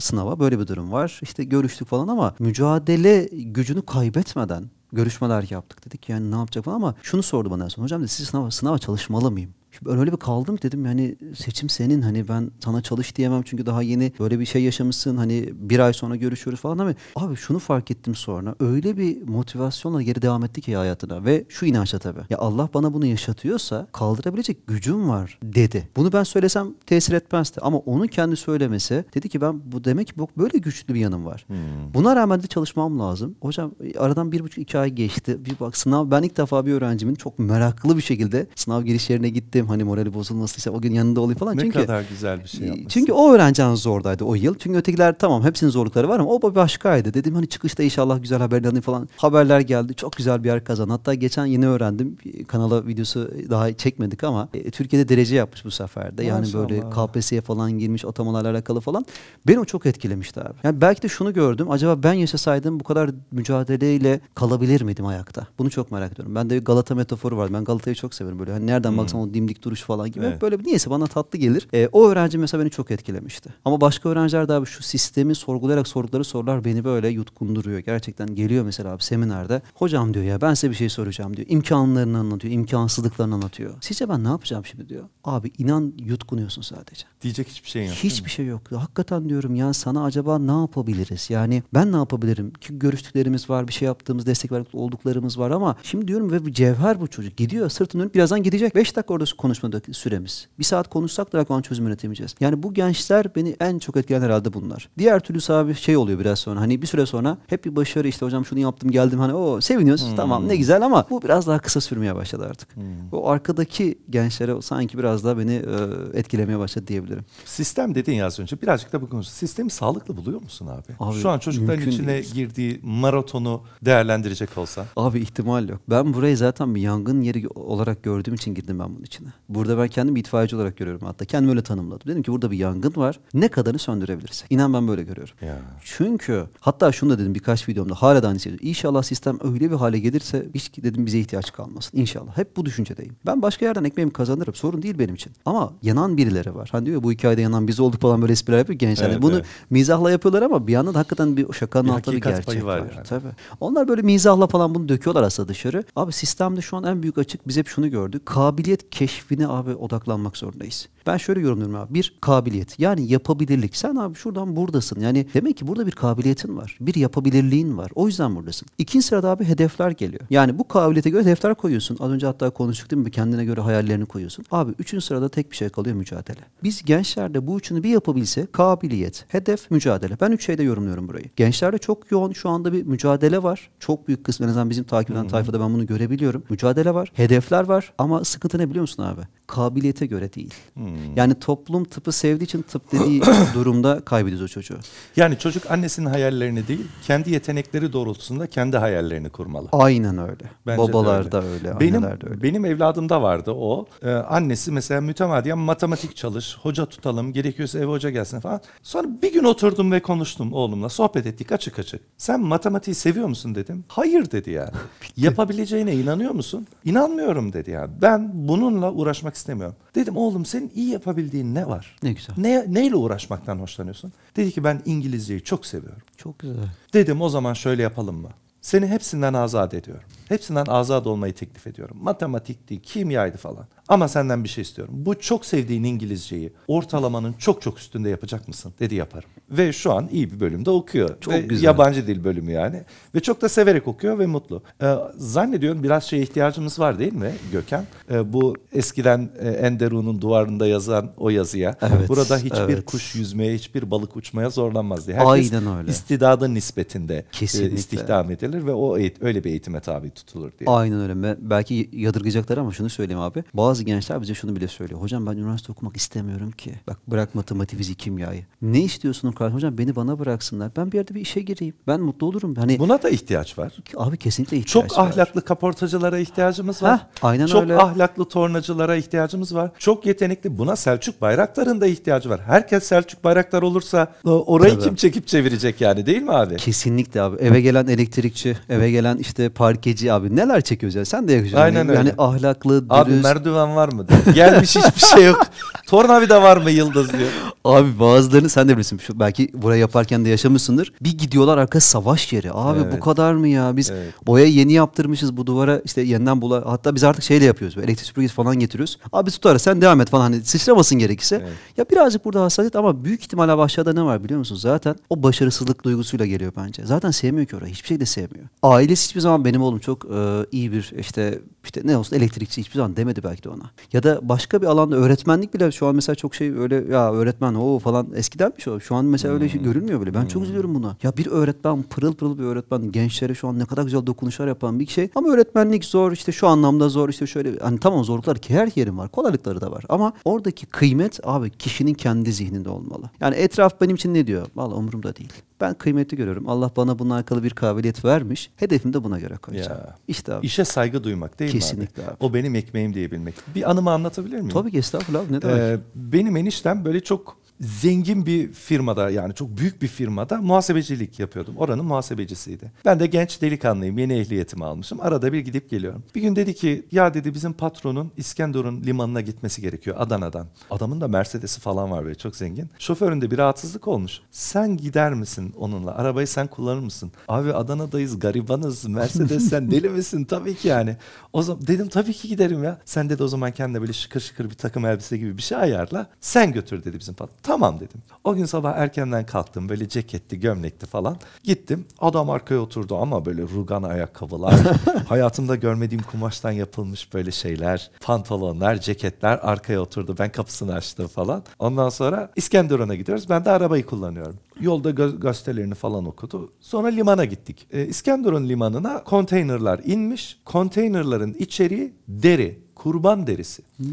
sınava böyle bir durum var. İşte görüştük falan ama mücadele gücünü kaybetmeden görüşmeler yaptık. Dedik yani ne yapacak falan ama şunu sordu bana en son. Hocam dedi siz sınava, sınava çalışmalı mıyım? ben öyle bir kaldım dedim yani seçim senin hani ben sana çalış diyemem çünkü daha yeni böyle bir şey yaşamışsın hani bir ay sonra görüşüyoruz falan ama abi şunu fark ettim sonra öyle bir motivasyonla geri devam etti ki hayatına ve şu inançla tabii ya Allah bana bunu yaşatıyorsa kaldırabilecek gücüm var dedi. Bunu ben söylesem tesir etmezdi ama onun kendi söylemesi dedi ki ben bu demek ki böyle güçlü bir yanım var. Hmm. Buna rağmen de çalışmam lazım. Hocam aradan bir buçuk iki ay geçti. Bir bak sınav ben ilk defa bir öğrencimin çok meraklı bir şekilde sınav giriş yerine gittim öğrencim hani morali bozulmasıysa o gün yanında olayım falan. Ne çünkü, kadar güzel bir şey e, yapmışsın. Çünkü o öğrenci zordaydı o yıl. Çünkü ötekiler tamam hepsinin zorlukları var ama o başkaydı. Dedim hani çıkışta inşallah güzel haberlerini falan. Haberler geldi. Çok güzel bir yer kazan. Hatta geçen yeni öğrendim. Kanala videosu daha çekmedik ama e, Türkiye'de derece yapmış bu seferde. Yani böyle KPSS'ye falan girmiş atamalarla alakalı falan. Beni o çok etkilemişti abi. Yani belki de şunu gördüm. Acaba ben yaşasaydım bu kadar mücadeleyle kalabilir miydim ayakta? Bunu çok merak ediyorum. Ben de Galata metaforu var. Ben Galata'yı çok severim böyle. Hani nereden hmm. o dimdik dik duruş falan gibi. Evet. Böyle niyeyse bana tatlı gelir. E, o öğrenci mesela beni çok etkilemişti. Ama başka öğrenciler de abi şu sistemi sorgulayarak sordukları sorular beni böyle yutkunduruyor. Gerçekten geliyor mesela abi seminerde. Hocam diyor ya ben size bir şey soracağım diyor. İmkanlarını anlatıyor, imkansızlıklarını anlatıyor. Sizce ben ne yapacağım şimdi diyor. Abi inan yutkunuyorsun sadece. Diyecek hiçbir şey yok. Hiçbir şey yok. Hakikaten diyorum ya sana acaba ne yapabiliriz? Yani ben ne yapabilirim? Ki görüştüklerimiz var, bir şey yaptığımız, destek verdiklerimiz olduklarımız var ama şimdi diyorum ve bir cevher bu çocuk. Gidiyor sırtını dönüp birazdan gidecek. Beş dakika orada konuşmadaki süremiz. Bir saat konuşsak da Erdoğan çözüm üretemeyeceğiz. Yani bu gençler beni en çok etkileyen herhalde bunlar. Diğer türlü abi şey oluyor biraz sonra. Hani bir süre sonra hep bir başarı işte hocam şunu yaptım geldim hani o seviniyoruz hmm. tamam ne güzel ama bu biraz daha kısa sürmeye başladı artık. Hmm. O arkadaki gençlere sanki biraz daha beni e, etkilemeye başladı diyebilirim. Sistem dedin ya az önce birazcık da bu konusu. Sistemi sağlıklı buluyor musun abi? abi Şu an çocukların içine değil. girdiği maratonu değerlendirecek olsa. Abi ihtimal yok. Ben burayı zaten bir yangın yeri olarak gördüğüm için girdim ben bunun için yangını. Burada ben kendimi itfaiyeci olarak görüyorum hatta. Kendimi öyle tanımladım. Dedim ki burada bir yangın var. Ne kadarını söndürebilirsek. İnan ben böyle görüyorum. Ya. Çünkü hatta şunu da dedim birkaç videomda hala da aynı şey. İnşallah sistem öyle bir hale gelirse hiç dedim bize ihtiyaç kalmasın. İnşallah. Hep bu düşüncedeyim. Ben başka yerden ekmeğimi kazanırım. Sorun değil benim için. Ama yanan birileri var. Hani diyor ya, bu hikayede yanan biz olduk falan böyle espriler yapıyor gençler. Hani evet, bunu evet. mizahla yapıyorlar ama bir yandan hakikaten bir şakanın bir altında bir gerçek var. Yani. Tabii. Onlar böyle mizahla falan bunu döküyorlar aslında dışarı. Abi sistemde şu an en büyük açık biz hep şunu gördük. Kabiliyet keş keşfine abi odaklanmak zorundayız. Ben şöyle yorumluyorum abi. Bir kabiliyet. Yani yapabilirlik. Sen abi şuradan buradasın. Yani demek ki burada bir kabiliyetin var. Bir yapabilirliğin var. O yüzden buradasın. İkinci sırada abi hedefler geliyor. Yani bu kabiliyete göre hedefler koyuyorsun. Az önce hatta konuştuk değil mi? Kendine göre hayallerini koyuyorsun. Abi üçüncü sırada tek bir şey kalıyor mücadele. Biz gençlerde bu üçünü bir yapabilse kabiliyet, hedef, mücadele. Ben üç şeyde yorumluyorum burayı. Gençlerde çok yoğun şu anda bir mücadele var. Çok büyük kısmı en azından bizim takip eden tayfada ben bunu görebiliyorum. Mücadele var, hedefler var ama sıkıntı ne biliyor musun Bratislava kabiliyete göre değil. Hmm. Yani toplum tıpı sevdiği için tıp dediği durumda kaybediyoruz o çocuğu. Yani çocuk annesinin hayallerini değil, kendi yetenekleri doğrultusunda kendi hayallerini kurmalı. Aynen öyle. Bence Babalar da öyle, öyle benim, anneler de öyle. Benim evladımda vardı o. Ee, annesi mesela mütemadiyen matematik çalış, hoca tutalım, gerekiyorsa ev hoca gelsin falan. Sonra bir gün oturdum ve konuştum oğlumla. Sohbet ettik açık açık. Sen matematiği seviyor musun dedim. Hayır dedi yani. Yapabileceğine inanıyor musun? İnanmıyorum dedi yani. Ben bununla uğraşmak istemiyorum. Dedim oğlum senin iyi yapabildiğin ne var? Ne güzel. Ne, neyle uğraşmaktan hoşlanıyorsun? Dedi ki ben İngilizceyi çok seviyorum. Çok güzel. Dedim o zaman şöyle yapalım mı? Seni hepsinden azat ediyorum. Hepsinden azad olmayı teklif ediyorum. Matematikti, kimyaydı falan. Ama senden bir şey istiyorum. Bu çok sevdiğin İngilizceyi ortalamanın çok çok üstünde yapacak mısın? Dedi yaparım. Ve şu an iyi bir bölümde okuyor. Çok ve güzel. Yabancı dil bölümü yani. Ve çok da severek okuyor ve mutlu. Ee, zannediyorum biraz şeye ihtiyacımız var değil mi Gökhan? Ee, bu eskiden e, Enderun'un duvarında yazan o yazıya. Evet, Burada hiçbir evet. kuş yüzmeye, hiçbir balık uçmaya zorlanmaz diye. Herkes Aynen öyle. istidadı nispetinde e, Kesinlikle. istihdam edilir ve o öyle bir eğitime tabi tutulur diye. Aynen öyle. Belki yadırgayacaklar ama şunu söyleyeyim abi. Bazı gençler bize şunu bile söylüyor. Hocam ben üniversite okumak istemiyorum ki. Bak bırak matematik, fizik, kimyayı. Ne istiyorsun kardeşim? Hocam beni bana bıraksınlar. Ben bir yerde bir işe gireyim. Ben mutlu olurum. Hani Buna da ihtiyaç var. Abi kesinlikle ihtiyaç Çok var. Çok ahlaklı kaportacılara ihtiyacımız var. Heh, aynen Çok öyle. Çok ahlaklı tornacılara ihtiyacımız var. Çok yetenekli. Buna Selçuk Bayraktar'ın da ihtiyacı var. Herkes Selçuk Bayraktar olursa orayı Tabii. kim çekip çevirecek yani değil mi abi? Kesinlikle abi. Eve gelen elektrikçi, eve gelen işte parkeci, gazeteci abi neler çekiyoruz ya sen de yakışıyorsun. Aynen yani, öyle. Yani ahlaklı, dürüst. Abi merdiven var mı? Gelmiş hiçbir şey yok. Tornavida var mı yıldız diyor. Abi bazılarını sen de bilirsin. Şu, belki burayı yaparken de yaşamışsındır. Bir gidiyorlar arka savaş yeri. Abi evet. bu kadar mı ya? Biz evet. boya yeni yaptırmışız bu duvara işte yeniden bula. Hatta biz artık şeyle yapıyoruz. Elektrik süpürgesi falan getiriyoruz. Abi tutar sen devam et falan. Hani sıçramasın gerekirse. Evet. Ya birazcık burada hassasiyet ama büyük ihtimalle aşağıda ne var biliyor musun Zaten o başarısızlık duygusuyla geliyor bence. Zaten sevmiyor ki orayı. Hiçbir şey de sevmiyor. Ailesi hiçbir zaman benim oğlum çok konuştuk. Ee, iyi bir işte işte ne olsun elektrikçi hiçbir zaman demedi belki de ona. Ya da başka bir alanda öğretmenlik bile şu an mesela çok şey öyle ya öğretmen o falan eskidenmiş o. Şu an mesela öyle şey hmm. görülmüyor bile. Ben çok hmm. üzülüyorum buna. Ya bir öğretmen pırıl pırıl bir öğretmen gençlere şu an ne kadar güzel dokunuşlar yapan bir şey. Ama öğretmenlik zor işte şu anlamda zor işte şöyle hani tamam zorluklar ki her yerin var. Kolaylıkları da var. Ama oradaki kıymet abi kişinin kendi zihninde olmalı. Yani etraf benim için ne diyor? Valla umurumda değil. Ben kıymetli görüyorum. Allah bana bununla alakalı bir kabiliyet vermiş. Hedefim de buna göre koyacağım. Ya. İşte abi. İşe saygı duymak değil Kesinlikle abi. O benim ekmeğim diyebilmek. Bir anımı anlatabilir miyim? Tabii ki estağfurullah ne ee, demek. Ee, benim eniştem böyle çok zengin bir firmada yani çok büyük bir firmada muhasebecilik yapıyordum. Oranın muhasebecisiydi. Ben de genç delikanlıyım. Yeni ehliyetimi almışım. Arada bir gidip geliyorum. Bir gün dedi ki ya dedi bizim patronun İskenderun limanına gitmesi gerekiyor Adana'dan. Adamın da Mercedes'i falan var böyle çok zengin. Şoföründe bir rahatsızlık olmuş. Sen gider misin onunla? Arabayı sen kullanır mısın? Abi Adana'dayız garibanız. Mercedes sen deli misin? Tabii ki yani. O zaman dedim tabii ki giderim ya. Sen dedi o zaman kendine böyle şıkır şıkır bir takım elbise gibi bir şey ayarla. Sen götür dedi bizim patron Tamam dedim. O gün sabah erkenden kalktım böyle ceketli gömlekli falan. Gittim adam arkaya oturdu ama böyle rugan ayakkabılar. hayatımda görmediğim kumaştan yapılmış böyle şeyler. Pantolonlar, ceketler arkaya oturdu. Ben kapısını açtım falan. Ondan sonra İskenderun'a gidiyoruz. Ben de arabayı kullanıyorum. Yolda gö- gazetelerini falan okudu. Sonra limana gittik. Ee, İskenderun limanına konteynerlar inmiş. Konteynerların içeriği deri kurban derisi. Hmm.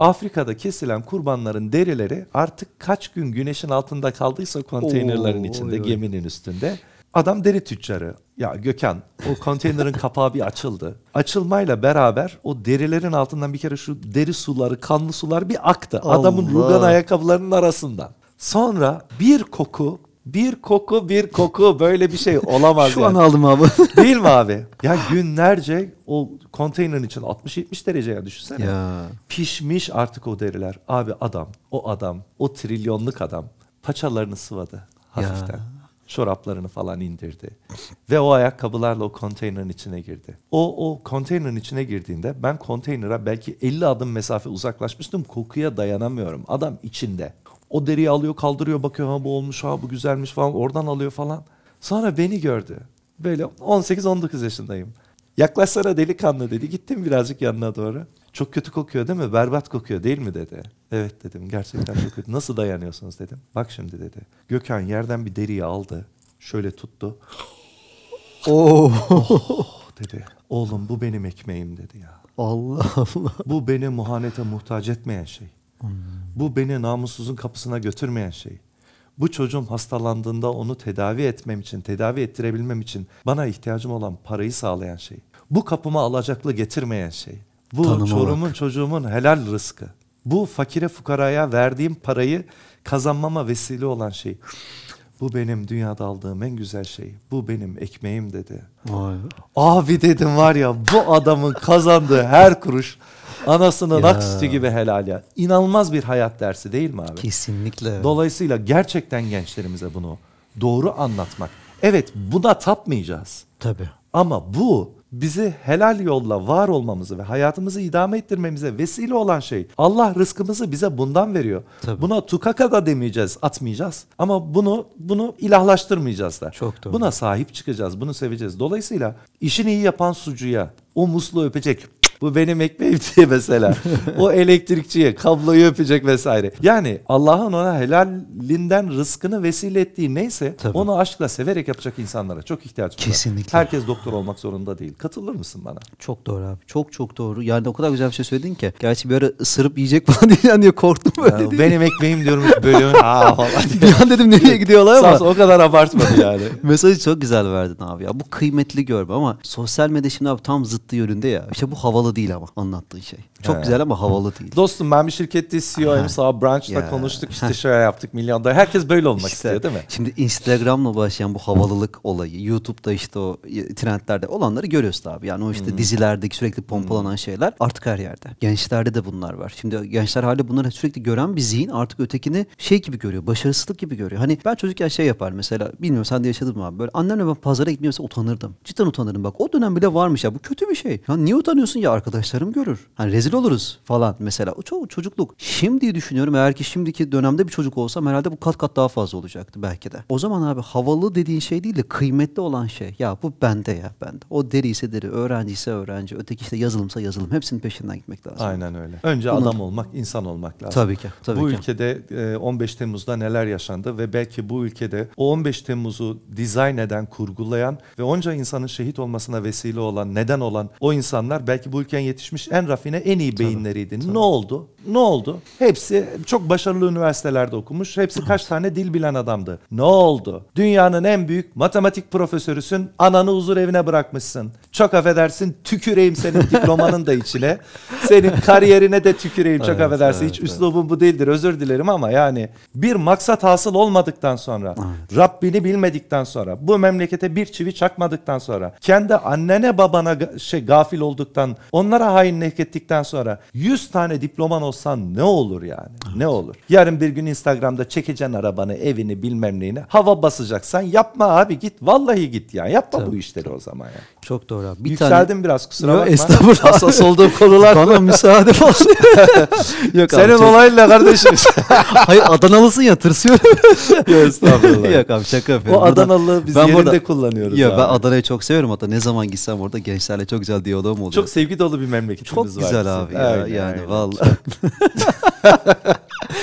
Afrika'da kesilen kurbanların derileri artık kaç gün güneşin altında kaldıysa konteynerların Oo, içinde, oy, geminin üstünde. Adam deri tüccarı. Ya Gökhan o konteynerin kapağı bir açıldı. Açılmayla beraber o derilerin altından bir kere şu deri suları, kanlı sular bir aktı. Allah. Adamın rugan ayakkabılarının arasından. Sonra bir koku bir koku bir koku böyle bir şey olamaz Şu yani. an aldım abi. Değil mi abi? Ya günlerce o konteynerin için 60-70 derece ya düşünsene. Ya. Pişmiş artık o deriler. Abi adam, o adam, o trilyonluk adam paçalarını sıvadı hafiften. Ya. Çoraplarını falan indirdi. Ve o ayakkabılarla o konteynerin içine girdi. O o konteynerin içine girdiğinde ben konteynere belki 50 adım mesafe uzaklaşmıştım. Kokuya dayanamıyorum. Adam içinde. O deriyi alıyor kaldırıyor bakıyor ha bu olmuş ha bu güzelmiş falan oradan alıyor falan. Sonra beni gördü. Böyle 18-19 yaşındayım. Yaklaşsana delikanlı dedi. Gittim birazcık yanına doğru. Çok kötü kokuyor değil mi? Berbat kokuyor değil mi dedi. Evet dedim gerçekten çok kötü. Nasıl dayanıyorsunuz dedim. Bak şimdi dedi. Gökhan yerden bir deriyi aldı. Şöyle tuttu. Oo. Oh. oh dedi. Oğlum bu benim ekmeğim dedi ya. Allah Allah. Bu beni muhanete muhtaç etmeyen şey. Bu beni namussuzun kapısına götürmeyen şey. Bu çocuğum hastalandığında onu tedavi etmem için, tedavi ettirebilmem için bana ihtiyacım olan parayı sağlayan şey. Bu kapıma alacaklı getirmeyen şey. Bu Tanımamak. çorumun çocuğumun helal rızkı. Bu fakire fukaraya verdiğim parayı kazanmama vesile olan şey. Bu benim dünyada aldığım en güzel şey. Bu benim ekmeğim dedi. Vay. Abi dedim var ya bu adamın kazandığı her kuruş Anasının ya. aksütü gibi helal ya. İnanılmaz bir hayat dersi değil mi abi? Kesinlikle. Dolayısıyla gerçekten gençlerimize bunu doğru anlatmak. Evet buna tapmayacağız. Tabii. Ama bu bizi helal yolla var olmamızı ve hayatımızı idame ettirmemize vesile olan şey. Allah rızkımızı bize bundan veriyor. Tabii. Buna tukaka da demeyeceğiz, atmayacağız. Ama bunu bunu ilahlaştırmayacağız da. Çok doğru. Buna sahip çıkacağız, bunu seveceğiz. Dolayısıyla işini iyi yapan sucuya, o muslu öpecek, bu benim ekmeğim diye mesela. o elektrikçiye kabloyu öpecek vesaire. Yani Allah'ın ona helalinden rızkını vesile ettiği neyse Tabii. onu aşkla severek yapacak insanlara çok ihtiyaç var. Kesinlikle. Herkes doktor olmak zorunda değil. Katılır mısın bana? Çok doğru abi. Çok çok doğru. Yani o kadar güzel bir şey söyledin ki. Gerçi bir ara ısırıp yiyecek falan diye diye korktum böyle. Yani, benim ekmeğim diyorum bölüm. Aa falan. Bir an dedim nereye gidiyorlar ama. Sas o kadar abartmadı yani. Mesajı çok güzel verdin abi ya. Bu kıymetli görme ama sosyal medya şimdi abi tam zıttı yönünde ya. İşte bu havalı havalı değil ama anlattığın şey. Çok He. güzel ama havalı değil. Dostum ben bir şirkette CEO'yum. Sağ branch'ta konuştuk işte şey yaptık milyon Herkes böyle olmak işte, istiyor değil mi? Şimdi Instagram'la başlayan bu havalılık olayı, YouTube'da işte o trendlerde olanları görüyoruz abi. Yani o işte hmm. dizilerdeki sürekli pompalanan hmm. şeyler artık her yerde. Gençlerde de bunlar var. Şimdi gençler hali bunları sürekli gören bir zihin artık ötekini şey gibi görüyor. Başarısızlık gibi görüyor. Hani ben çocukken şey yapar mesela bilmiyorum sen de yaşadın mı abi böyle annemle ben pazara gitmeye utanırdım. Cidden utanırdım bak. O dönem bile varmış ya bu kötü bir şey. Ya niye utanıyorsun ya arkadaşlarım görür. Hani rezil oluruz falan mesela. O çok çocukluk. Şimdi düşünüyorum eğer ki şimdiki dönemde bir çocuk olsam herhalde bu kat kat daha fazla olacaktı belki de. O zaman abi havalı dediğin şey değil de kıymetli olan şey. Ya bu bende ya bende. O deri ise deri, öğrenci ise öğrenci, öteki işte yazılımsa yazılım. Hepsinin peşinden gitmek lazım. Aynen öyle. Önce Bunun... adam olmak, insan olmak lazım. Tabii ki. Tabii bu ki. ülkede 15 e, Temmuz'da neler yaşandı ve belki bu ülkede o 15 Temmuz'u dizayn eden, kurgulayan ve onca insanın şehit olmasına vesile olan, neden olan o insanlar belki bu ülken yetişmiş en rafine, en iyi tabii, beyinleriydi. Tabii. Ne oldu? Ne oldu? Hepsi çok başarılı üniversitelerde okumuş. Hepsi kaç tane dil bilen adamdı. Ne oldu? Dünyanın en büyük matematik profesörüsün. Ananı huzur evine bırakmışsın. Çok affedersin tüküreyim senin diplomanın da içine. Senin kariyerine de tüküreyim çok evet, affedersin. Evet, Hiç evet. üslubum bu değildir. Özür dilerim ama yani bir maksat hasıl olmadıktan sonra, evet. Rabbini bilmedikten sonra, bu memlekete bir çivi çakmadıktan sonra, kendi annene babana şey gafil olduktan Onlara hainlik ettikten sonra 100 tane diploman olsan ne olur yani? Evet. Ne olur? Yarın bir gün Instagram'da çekeceksin arabanı, evini bilmem neyini. Hava basacaksan yapma abi git. Vallahi git yani. Yapma tabii, bu işleri tabii. o zaman yani. Çok doğru abi. Bir Yükseldim tane... biraz kusura Yo, bakma. Estağfurullah. Hassas olduğum konular. Bana müsaade falan. Yok Senin abi, çok... olayla kardeşim. Hayır Adanalısın ya tırsıyor. Yok estağfurullah. Yok abi şaka yapıyorum. O Adanalı biz ben yerinde burada... kullanıyoruz. Yok ben Adana'yı çok seviyorum hatta ne zaman gitsem orada gençlerle çok güzel diyaloğum oluyor. Çok sevgi dolu bir memleketimiz çok var. Çok güzel abi ya, aynen, yani aynen. vallahi.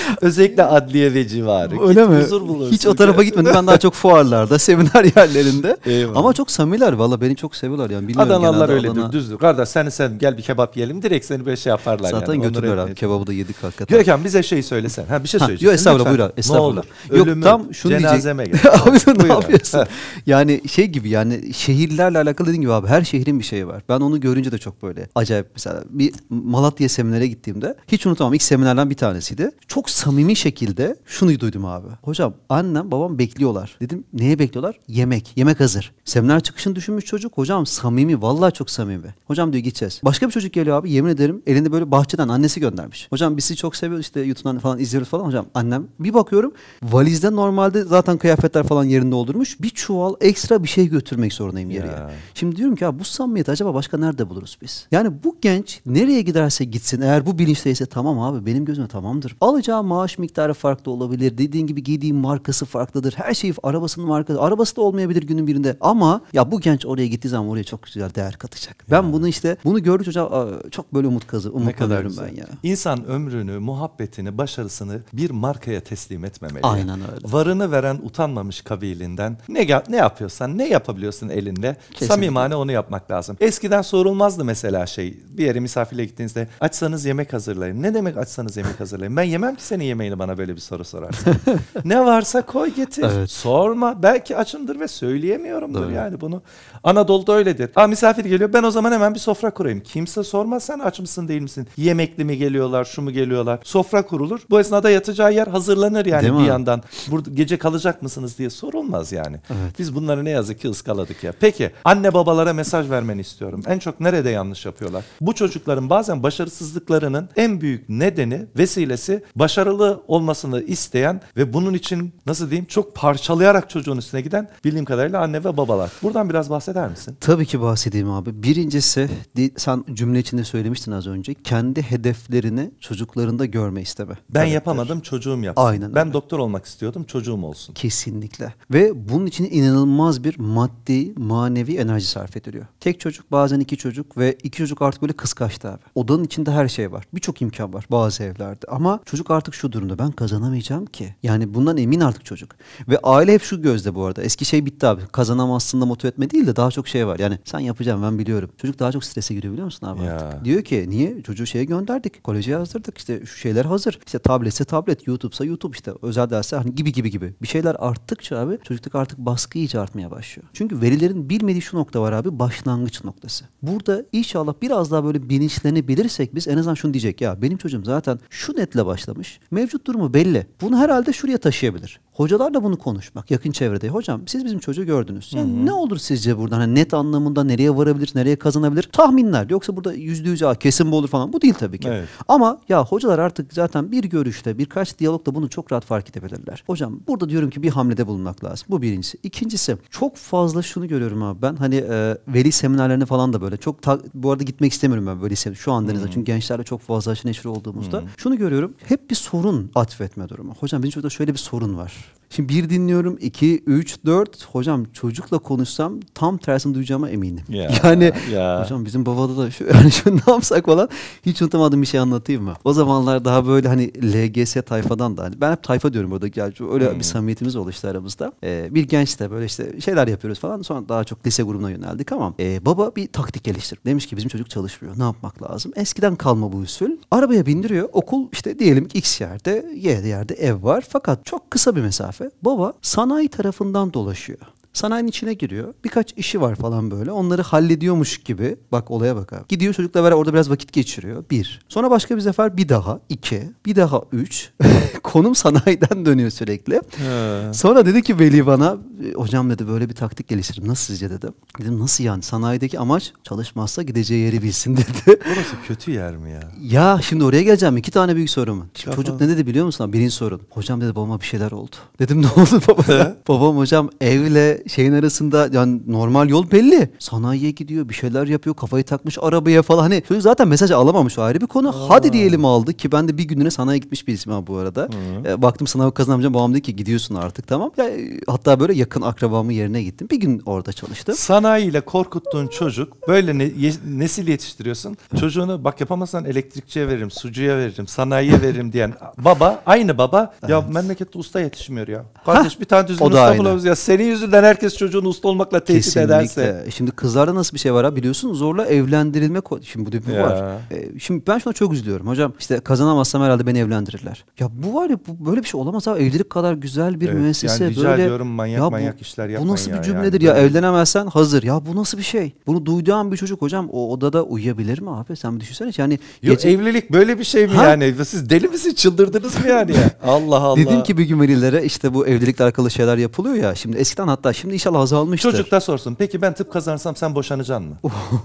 Özellikle adliye ve civarı. Öyle Git, mi? Huzur bulursun. Hiç o tarafa gitmedim. Ben daha çok fuarlarda, seminer yerlerinde. Eyvallah. Ama çok samiler. Valla beni çok seviyorlar yani. Bilmiyorum Adanalılar öyledir. Adana... Düzdür. Kardeş seni sen gel bir kebap yiyelim. Direkt seni böyle şey yaparlar Zaten yani. götürüyor abi. Kebabı da yedik hakikaten. Gökhan bize şey söylesen. Ha bir şey söyleyeceksin. Yok estağfurullah buyur abi. Estağfurullah. Yok tam şunu cenazeme gel. abi ne yapıyorsun? yani şey gibi yani şehirlerle alakalı dediğin gibi abi her şehrin bir şeyi var. Ben onu görünce de çok böyle acayip mesela bir Malatya seminere gittiğimde hiç unutamam. ilk seminerden bir tanesiydi. Çok çok samimi şekilde şunu duydum abi. Hocam annem babam bekliyorlar. Dedim neye bekliyorlar? Yemek. Yemek hazır. Seminer çıkışını düşünmüş çocuk. Hocam samimi. Vallahi çok samimi. Hocam diyor gideceğiz. Başka bir çocuk geliyor abi. Yemin ederim elinde böyle bahçeden annesi göndermiş. Hocam biz sizi çok seviyoruz işte YouTube'dan falan izliyoruz falan. Hocam annem bir bakıyorum valizde normalde zaten kıyafetler falan yerinde oldurmuş. Bir çuval ekstra bir şey götürmek zorundayım geriye. Ya. Şimdi diyorum ki ya bu samimiyeti acaba başka nerede buluruz biz? Yani bu genç nereye giderse gitsin eğer bu bilinçteyse tamam abi benim gözüme tamamdır. Al alacağı maaş miktarı farklı olabilir. Dediğin gibi giydiği markası farklıdır. Her şey arabasının markası. Arabası da olmayabilir günün birinde. Ama ya bu genç oraya gittiği zaman oraya çok güzel değer katacak. Ben bunu işte bunu gördükçe hocam çok böyle umut kazı umut kadar güzel. ben ya. İnsan ömrünü, muhabbetini, başarısını bir markaya teslim etmemeli. Aynen öyle. Varını veren utanmamış kabilinden ne ne yapıyorsan ne yapabiliyorsun elinde Kesinlikle. samimane onu yapmak lazım. Eskiden sorulmazdı mesela şey bir yere misafirle gittiğinizde açsanız yemek hazırlayın. Ne demek açsanız yemek hazırlayın? Ben yemem yemem ki senin yemeğini bana böyle bir soru sorarsan. ne varsa koy getir. Evet. Sorma. Belki açımdır ve söyleyemiyorumdur evet. yani bunu. Anadolu'da öyledir. Aa misafir geliyor ben o zaman hemen bir sofra kurayım. Kimse sormaz sen aç mısın değil misin? Yemekli mi geliyorlar şu mu geliyorlar? Sofra kurulur. Bu esnada yatacağı yer hazırlanır yani değil bir mi? yandan. Burada gece kalacak mısınız diye sorulmaz yani. Evet. Biz bunları ne yazık ki ıskaladık ya. Peki anne babalara mesaj vermeni istiyorum. En çok nerede yanlış yapıyorlar? Bu çocukların bazen başarısızlıklarının en büyük nedeni vesilesi başarılı olmasını isteyen ve bunun için nasıl diyeyim çok parçalayarak çocuğun üstüne giden bildiğim kadarıyla anne ve babalar. Buradan biraz bahseder misin? Tabii ki bahsedeyim abi. Birincisi sen cümle içinde söylemiştin az önce. Kendi hedeflerini çocuklarında görme isteme. Ben Hedefler. yapamadım çocuğum yapsın. Aynen Ben doktor olmak istiyordum çocuğum olsun. Kesinlikle. Ve bunun için inanılmaz bir maddi, manevi enerji sarf ediliyor. Tek çocuk bazen iki çocuk ve iki çocuk artık böyle kıskaçtı abi. Odanın içinde her şey var. Birçok imkan var bazı evlerde ama çocuk artık şu durumda ben kazanamayacağım ki. Yani bundan emin artık çocuk. Ve aile hep şu gözde bu arada. Eski şey bitti abi. Kazanamazsın da motive etme değil de daha çok şey var. Yani sen yapacağım ben biliyorum. Çocuk daha çok strese giriyor biliyor musun abi ya. artık? Diyor ki niye? Çocuğu şeye gönderdik. Koleje yazdırdık. işte şu şeyler hazır. İşte tabletse tablet, YouTube'sa YouTube işte özel dersler hani gibi gibi gibi. Bir şeyler arttıkça abi çocukluk artık baskı iyice artmaya başlıyor. Çünkü verilerin bilmediği şu nokta var abi. Başlangıç noktası. Burada inşallah biraz daha böyle bilinçlenebilirsek biz en azından şunu diyecek ya benim çocuğum zaten şu netle başlamış olmamış. Mevcut durumu belli. Bunu herhalde şuraya taşıyabilir. Hocalarla bunu konuşmak yakın çevrede. Hocam siz bizim çocuğu gördünüz. Yani Hı-hı. ne olur sizce buradan hani net anlamında nereye varabilir, nereye kazanabilir? Tahminler. Yoksa burada yüzde yüz kesin bu olur falan. Bu değil tabii ki. Evet. Ama ya hocalar artık zaten bir görüşte, birkaç diyalogda bunu çok rahat fark edebilirler. Hocam burada diyorum ki bir hamlede bulunmak lazım. Bu birincisi. İkincisi çok fazla şunu görüyorum abi ben. Hani e, veli seminerlerine falan da böyle çok ta- bu arada gitmek istemiyorum ben veli seminer şu an Deniz'de. Çünkü gençlerle çok fazla neşir olduğumuzda. Hı-hı. Şunu görüyorum. Hep bir sorun atfetme durumu. Hocam bizim çocukta şöyle bir sorun var. Şimdi bir dinliyorum, iki, üç, dört. Hocam çocukla konuşsam tam tersini duyacağıma eminim. Ya, yani ya. hocam bizim babada da şu, yani şu ne yapsak falan hiç unutamadığım bir şey anlatayım mı? O zamanlar daha böyle hani LGS tayfadan da hani ben hep tayfa diyorum burada. Yani öyle hmm. bir samimiyetimiz oluştu aramızda. Ee, bir genç de böyle işte şeyler yapıyoruz falan. Sonra daha çok lise grubuna yöneldik ama e, baba bir taktik geliştir. Demiş ki bizim çocuk çalışmıyor. Ne yapmak lazım? Eskiden kalma bu usul. Arabaya bindiriyor. Okul işte diyelim ki X yerde, Y yerde ev var. Fakat çok kısa bir mesafe mesafe. Baba sanayi tarafından dolaşıyor. Sanayinin içine giriyor. Birkaç işi var falan böyle. Onları hallediyormuş gibi. Bak olaya bak abi. Gidiyor çocukla beraber orada biraz vakit geçiriyor. Bir. Sonra başka bir sefer bir daha. iki. Bir daha üç. Konum sanayiden dönüyor sürekli. He. Sonra dedi ki Veli bana hocam dedi böyle bir taktik geliştirdim. Nasıl sizce dedim. Dedim nasıl yani? Sanayideki amaç çalışmazsa gideceği yeri bilsin dedi. Burası kötü yer mi ya? Ya şimdi oraya geleceğim. iki tane büyük sorun çocuk ne dedi biliyor musun? Birinci sorun. Hocam dedi babama bir şeyler oldu. Dedim ne oldu baba? babam hocam evle şeyin arasında yani normal yol belli. Sanayiye gidiyor bir şeyler yapıyor kafayı takmış arabaya falan. Hani çocuk zaten mesaj alamamış o ayrı bir konu. Aa. Hadi diyelim aldı ki ben de bir gününe sanayiye gitmiş bir isim bu arada. E, baktım sınav kazanamayacağım babam dedi ki gidiyorsun artık tamam. Ya, e, hatta böyle yakın akrabamın yerine gittim. Bir gün orada çalıştım. Sanayiyle korkuttuğun çocuk böyle ne, ye, nesil yetiştiriyorsun. Çocuğunu bak yapamazsan elektrikçiye veririm, sucuya veririm, sanayiye veririm diyen baba aynı baba. Ya evet. memlekette usta yetişmiyor ya. Kardeş ha, bir tane düzgün usta bulamıyoruz ya. Senin yüzünden her herkes çocuğun usta olmakla tehdit Kesinlikle. ederse. E, şimdi kızlarda nasıl bir şey var ha biliyorsun zorla evlendirilme şimdi bu da bir var. E, şimdi ben şuna çok üzülüyorum. Hocam işte kazanamazsam herhalde beni evlendirirler. Ya bu var ya bu, böyle bir şey olamaz abi. Evlilik kadar güzel bir evet, müessese yani böyle. ediyorum manyak ya bu, manyak işler Bu nasıl bir cümledir yani. ya evlenemezsen hazır. Ya bu nasıl bir şey? Bunu duyduğum bir çocuk hocam o odada uyuyabilir mi abi? Sen bir düşünsene yani. Yok gece... evlilik böyle bir şey mi ha? yani? Siz deli misiniz? Çıldırdınız mı yani? Allah Allah. Dedim ki bir gün velilere işte bu evlilikle alakalı şeyler yapılıyor ya. Şimdi eskiden hatta şey Şimdi inşallah azalmıştır. Çocuk da sorsun. Peki ben tıp kazanırsam sen boşanacaksın mı?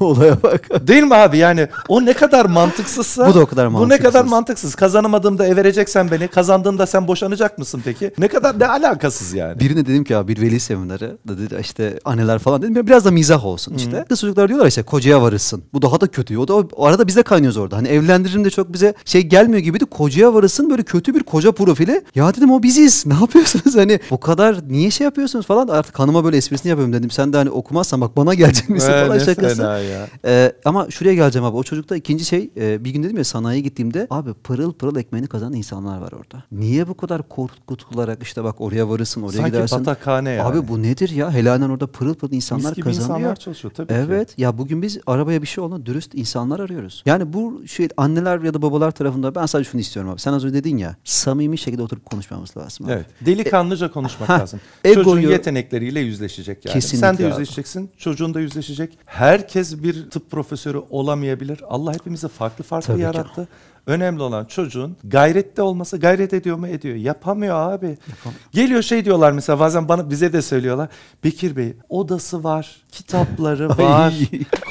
Olaya bak. Değil mi abi? Yani o ne kadar mantıksızsa. bu da o kadar mantıksız. Bu ne kadar mantıksız. Kazanamadığımda ev vereceksen beni. Kazandığımda sen boşanacak mısın peki? Ne kadar ne alakasız yani. Birine dedim ki abi bir veli semineri dedi işte anneler falan dedim biraz da mizah olsun işte. Hı-hı. Kız çocuklar diyorlar işte kocaya varırsın. Bu daha da kötü. O da o arada biz de kaynıyoruz orada. Hani evlendiririm de çok bize şey gelmiyor gibiydi. Kocaya varırsın böyle kötü bir koca profili. Ya dedim o biziz. Ne yapıyorsunuz hani bu kadar niye şey yapıyorsunuz falan artık kan hanıma böyle esprisini yapıyorum dedim. Sen de hani okumazsan bak bana gelecek misin falan ne şakası. Ee, ama şuraya geleceğim abi. O çocukta ikinci şey e, bir gün dedim ya sanayiye gittiğimde abi pırıl pırıl ekmeğini kazanan insanlar var orada. Niye bu kadar korkutularak işte bak oraya varırsın oraya Sanki gidersin. Sanki patakhane yani. Abi bu nedir ya? Helalen orada pırıl pırıl insanlar Mis gibi kazanıyor. insanlar çalışıyor tabii Evet ki. ya bugün biz arabaya bir şey olan dürüst insanlar arıyoruz. Yani bu şey anneler ya da babalar tarafında ben sadece şunu istiyorum abi. Sen az önce dedin ya samimi şekilde oturup konuşmamız lazım. Abi. Evet. Delikanlıca e, konuşmak ha, lazım. Egoyu, Çocuğun yetenekleriyle dertleriyle yüzleşecek yani. Kesinlikle Sen de yüzleşeceksin, çocuğun da yüzleşecek. Herkes bir tıp profesörü olamayabilir. Allah hepimizi farklı farklı Tabii yarattı. Ki. Önemli olan çocuğun gayrette olması. Gayret ediyor mu? Ediyor. Yapamıyor abi. Yapamıyor. Geliyor şey diyorlar mesela bazen bana bize de söylüyorlar. Bekir Bey odası var, kitapları var,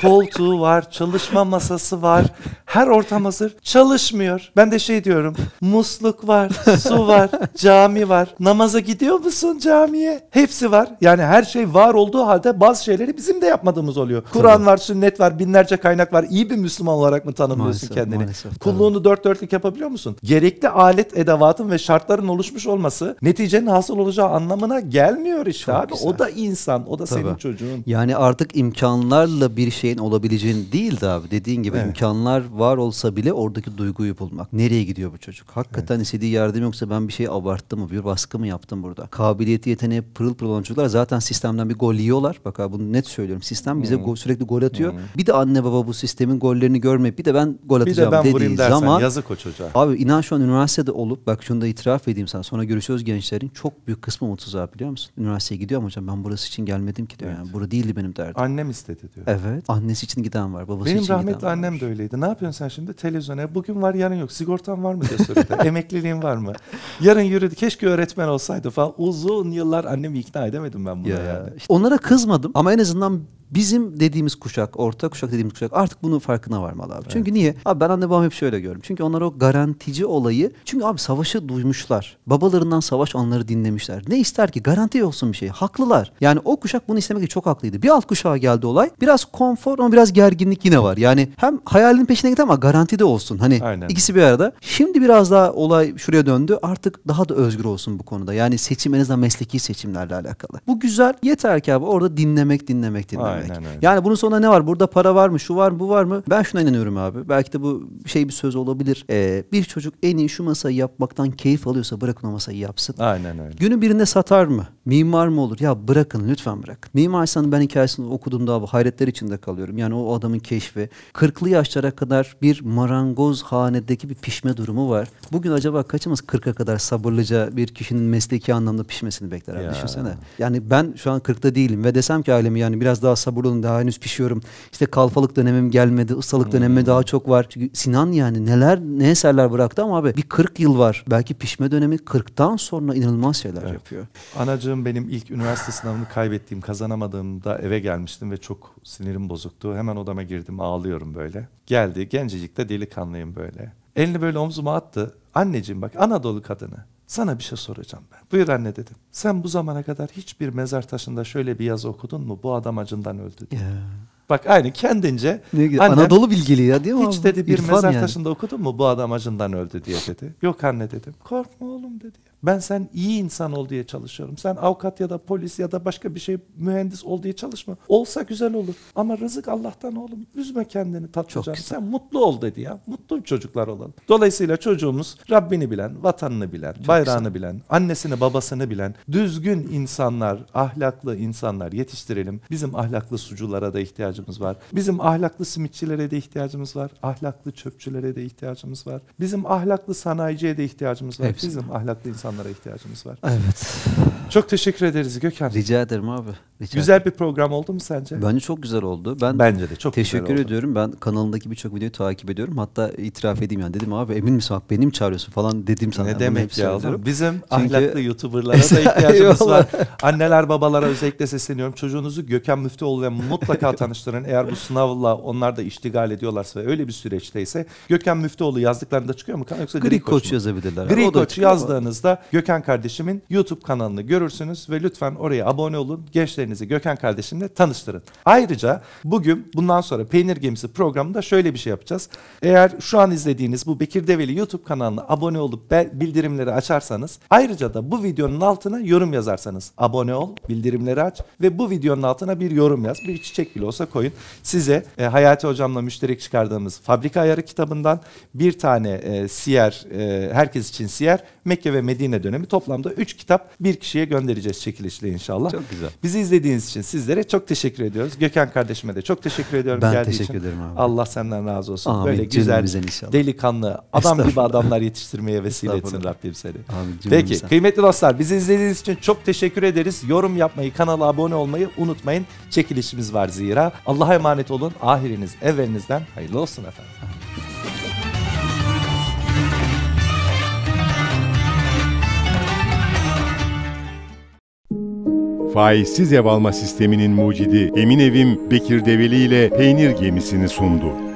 koltuğu var, çalışma masası var. Her ortam hazır. Çalışmıyor. Ben de şey diyorum. Musluk var, su var, cami var. Namaza gidiyor musun camiye? Hepsi var. Yani her şey var olduğu halde bazı şeyleri bizim de yapmadığımız oluyor. Kur'an var, sünnet var, binlerce kaynak var. İyi bir Müslüman olarak mı tanımlıyorsun maalesef, kendini? Maalesef, Kulluğunu dört dörtlük yapabiliyor musun? Gerekli alet edevatın ve şartların oluşmuş olması neticenin hasıl olacağı anlamına gelmiyor işte Çok abi. Güzel. O da insan, o da Tabii. senin çocuğun. Yani artık imkanlarla bir şeyin olabileceğini değil de abi dediğin gibi evet. imkanlar var olsa bile oradaki duyguyu bulmak. Nereye gidiyor bu çocuk? Hakikaten evet. istediği yardım yoksa ben bir şey abarttım mı? Bir baskı mı yaptım burada? Kabiliyeti, yeteneği pırıl pırıl olan çocuklar zaten sistemden bir gol yiyorlar. Bak abi bunu net söylüyorum. Sistem bize hmm. go- sürekli gol atıyor. Hmm. Bir de anne baba bu sistemin gollerini görmeyip bir de ben gol atacağım bir de ben dediği zaman an... Yazık o çocuğa. Abi inan şu an üniversitede olup bak şunu da itiraf edeyim sana. Sonra görüşüyoruz gençlerin. Çok büyük kısmı mutsuz abi biliyor musun? Üniversiteye gidiyor ama hocam ben burası için gelmedim ki diyor. Evet. Yani bura değildi benim derdim. Annem istedi diyor. Evet. Annesi için giden var. Babası benim için giden var. Benim rahmetli annem de öyleydi. Ne yapıyorsun sen şimdi? Televizyona bugün var yarın yok. Sigortan var mı diye soruyordu. Emekliliğin var mı? Yarın yürüdü. Keşke öğretmen olsaydı falan. Uzun yıllar annemi ikna edemedim ben buna ya. yani. İşte onlara kızmadım ama en azından Bizim dediğimiz kuşak, orta kuşak dediğimiz kuşak artık bunun farkına varmalı abi. Evet. Çünkü niye? Abi ben anne babam hep şöyle görüyorum. Çünkü onlar o garantici olayı. Çünkü abi savaşı duymuşlar. Babalarından savaş anları dinlemişler. Ne ister ki? Garanti olsun bir şey. Haklılar. Yani o kuşak bunu istemekte çok haklıydı. Bir alt kuşağa geldi olay. Biraz konfor ama biraz gerginlik yine var. Yani hem hayalinin peşine git ama garanti de olsun. Hani Aynen. ikisi bir arada. Şimdi biraz daha olay şuraya döndü. Artık daha da özgür olsun bu konuda. Yani seçim en azından mesleki seçimlerle alakalı. Bu güzel. Yeter ki abi orada dinlemek, dinlemek, dinlemek. Aynen demek. Aynen öyle. Yani bunun sonunda ne var? Burada para var mı? Şu var mı? Bu var mı? Ben şuna inanıyorum abi. Belki de bu şey bir söz olabilir. Ee, bir çocuk en iyi şu masayı yapmaktan keyif alıyorsa bırakın o masayı yapsın. Aynen öyle. Günü birinde satar mı? Mimar mı olur? Ya bırakın lütfen bırak. Mimar Sinan'ın ben hikayesini okuduğumda abi hayretler içinde kalıyorum. Yani o adamın keşfi. Kırklı yaşlara kadar bir marangoz hanedeki bir pişme durumu var. Bugün acaba kaçımız kırka kadar sabırlıca bir kişinin mesleki anlamda pişmesini bekler abi ya. düşünsene. Yani ben şu an kırkta değilim ve desem ki ailemi yani biraz daha sabırlı daha henüz pişiyorum. İşte kalfalık dönemim gelmedi, ıssalık hmm. dönemime daha çok var. Çünkü Sinan yani neler ne eserler bıraktı ama abi bir 40 yıl var. Belki pişme dönemi 40'tan sonra inanılmaz şeyler evet. yapıyor. Anacığım benim ilk üniversite sınavını kaybettiğim, kazanamadığımda eve gelmiştim ve çok sinirim bozuktu. Hemen odama girdim ağlıyorum böyle. Geldi gencecik de delikanlıyım böyle. Elini böyle omzuma attı. Anneciğim bak Anadolu kadını. Sana bir şey soracağım ben. Buyur anne dedim. Sen bu zamana kadar hiçbir mezar taşında şöyle bir yazı okudun mu? Bu adam acından öldü diye. Bak aynı kendince. Ne Annem, Anadolu bilgili ya değil mi? Hiç dedi bir İrfan mezar yani. taşında okudun mu bu adam acından öldü diye dedi. Yok anne dedim. Korkma oğlum dedi. Ben sen iyi insan ol diye çalışıyorum. Sen avukat ya da polis ya da başka bir şey mühendis ol diye çalışma. Olsa güzel olur. Ama rızık Allah'tan oğlum. Üzme kendini tatlıcan. Sen mutlu ol dedi ya. Mutlu çocuklar olalım. Dolayısıyla çocuğumuz Rabbini bilen, vatanını bilen, Çok bayrağını güzel. bilen, annesini babasını bilen, düzgün insanlar, ahlaklı insanlar yetiştirelim. Bizim ahlaklı suculara da ihtiyacımız var. Bizim ahlaklı simitçilere de ihtiyacımız var. Ahlaklı çöpçülere de ihtiyacımız var. Bizim ahlaklı sanayiciye de ihtiyacımız var. Hepsi. Bizim ahlaklı insan insanlara ihtiyacımız var. Evet. Çok teşekkür ederiz Gökhan. Rica ederim abi. Rica güzel bir program oldu mu sence? Bence çok güzel oldu. Ben Bence de çok teşekkür güzel oldu. ediyorum. Ben kanalındaki birçok videoyu takip ediyorum. Hatta itiraf edeyim yani dedim abi emin misin bak benim çağırıyorsun falan dedim sana. Ne demek ya olur. Bizim Çünkü... ahlaklı youtuberlara da ihtiyacımız var. Anneler babalara özellikle sesleniyorum. Çocuğunuzu Gökhan Müftüoğlu ve mutlaka tanıştırın. Eğer bu sınavla onlar da iştigal ediyorlarsa ve öyle bir süreçteyse Gökhan Müftüoğlu yazdıklarında çıkıyor mu kan yoksa gri, gri koç, koç mu? yazabilirler. Gri koç yazdığınızda Gökhan kardeşimin YouTube kanalını görürsünüz ve lütfen oraya abone olun. Gençlerinizi Gökhan kardeşimle tanıştırın. Ayrıca bugün bundan sonra Peynir Gemisi programında şöyle bir şey yapacağız. Eğer şu an izlediğiniz bu Bekir Develi YouTube kanalına abone olup bildirimleri açarsanız ayrıca da bu videonun altına yorum yazarsanız abone ol, bildirimleri aç ve bu videonun altına bir yorum yaz. Bir çiçek bile olsa koyun. Size e, Hayati Hocam'la müşterek çıkardığımız Fabrika Ayarı kitabından bir tane e, siyer, e, herkes için siyer Mekke ve Medine dönemi toplamda 3 kitap bir kişiye göndereceğiz çekilişle inşallah. Çok güzel. Bizi izlediğiniz için sizlere çok teşekkür ediyoruz. Gökhan kardeşime de çok teşekkür ediyorum ben geldiği teşekkür için. ederim abi. Allah senden razı olsun. Amin. Böyle güzel, delikanlı, adam gibi adamlar yetiştirmeye vesile etsin Rabbim seni. Amin, Peki sen. kıymetli dostlar bizi izlediğiniz için çok teşekkür ederiz. Yorum yapmayı, kanala abone olmayı unutmayın. Çekilişimiz var zira. Allah'a emanet olun. Ahiriniz evvelinizden hayırlı olsun efendim. Amin. faizsiz ev alma sisteminin mucidi Emin Evim Bekir Develi ile peynir gemisini sundu.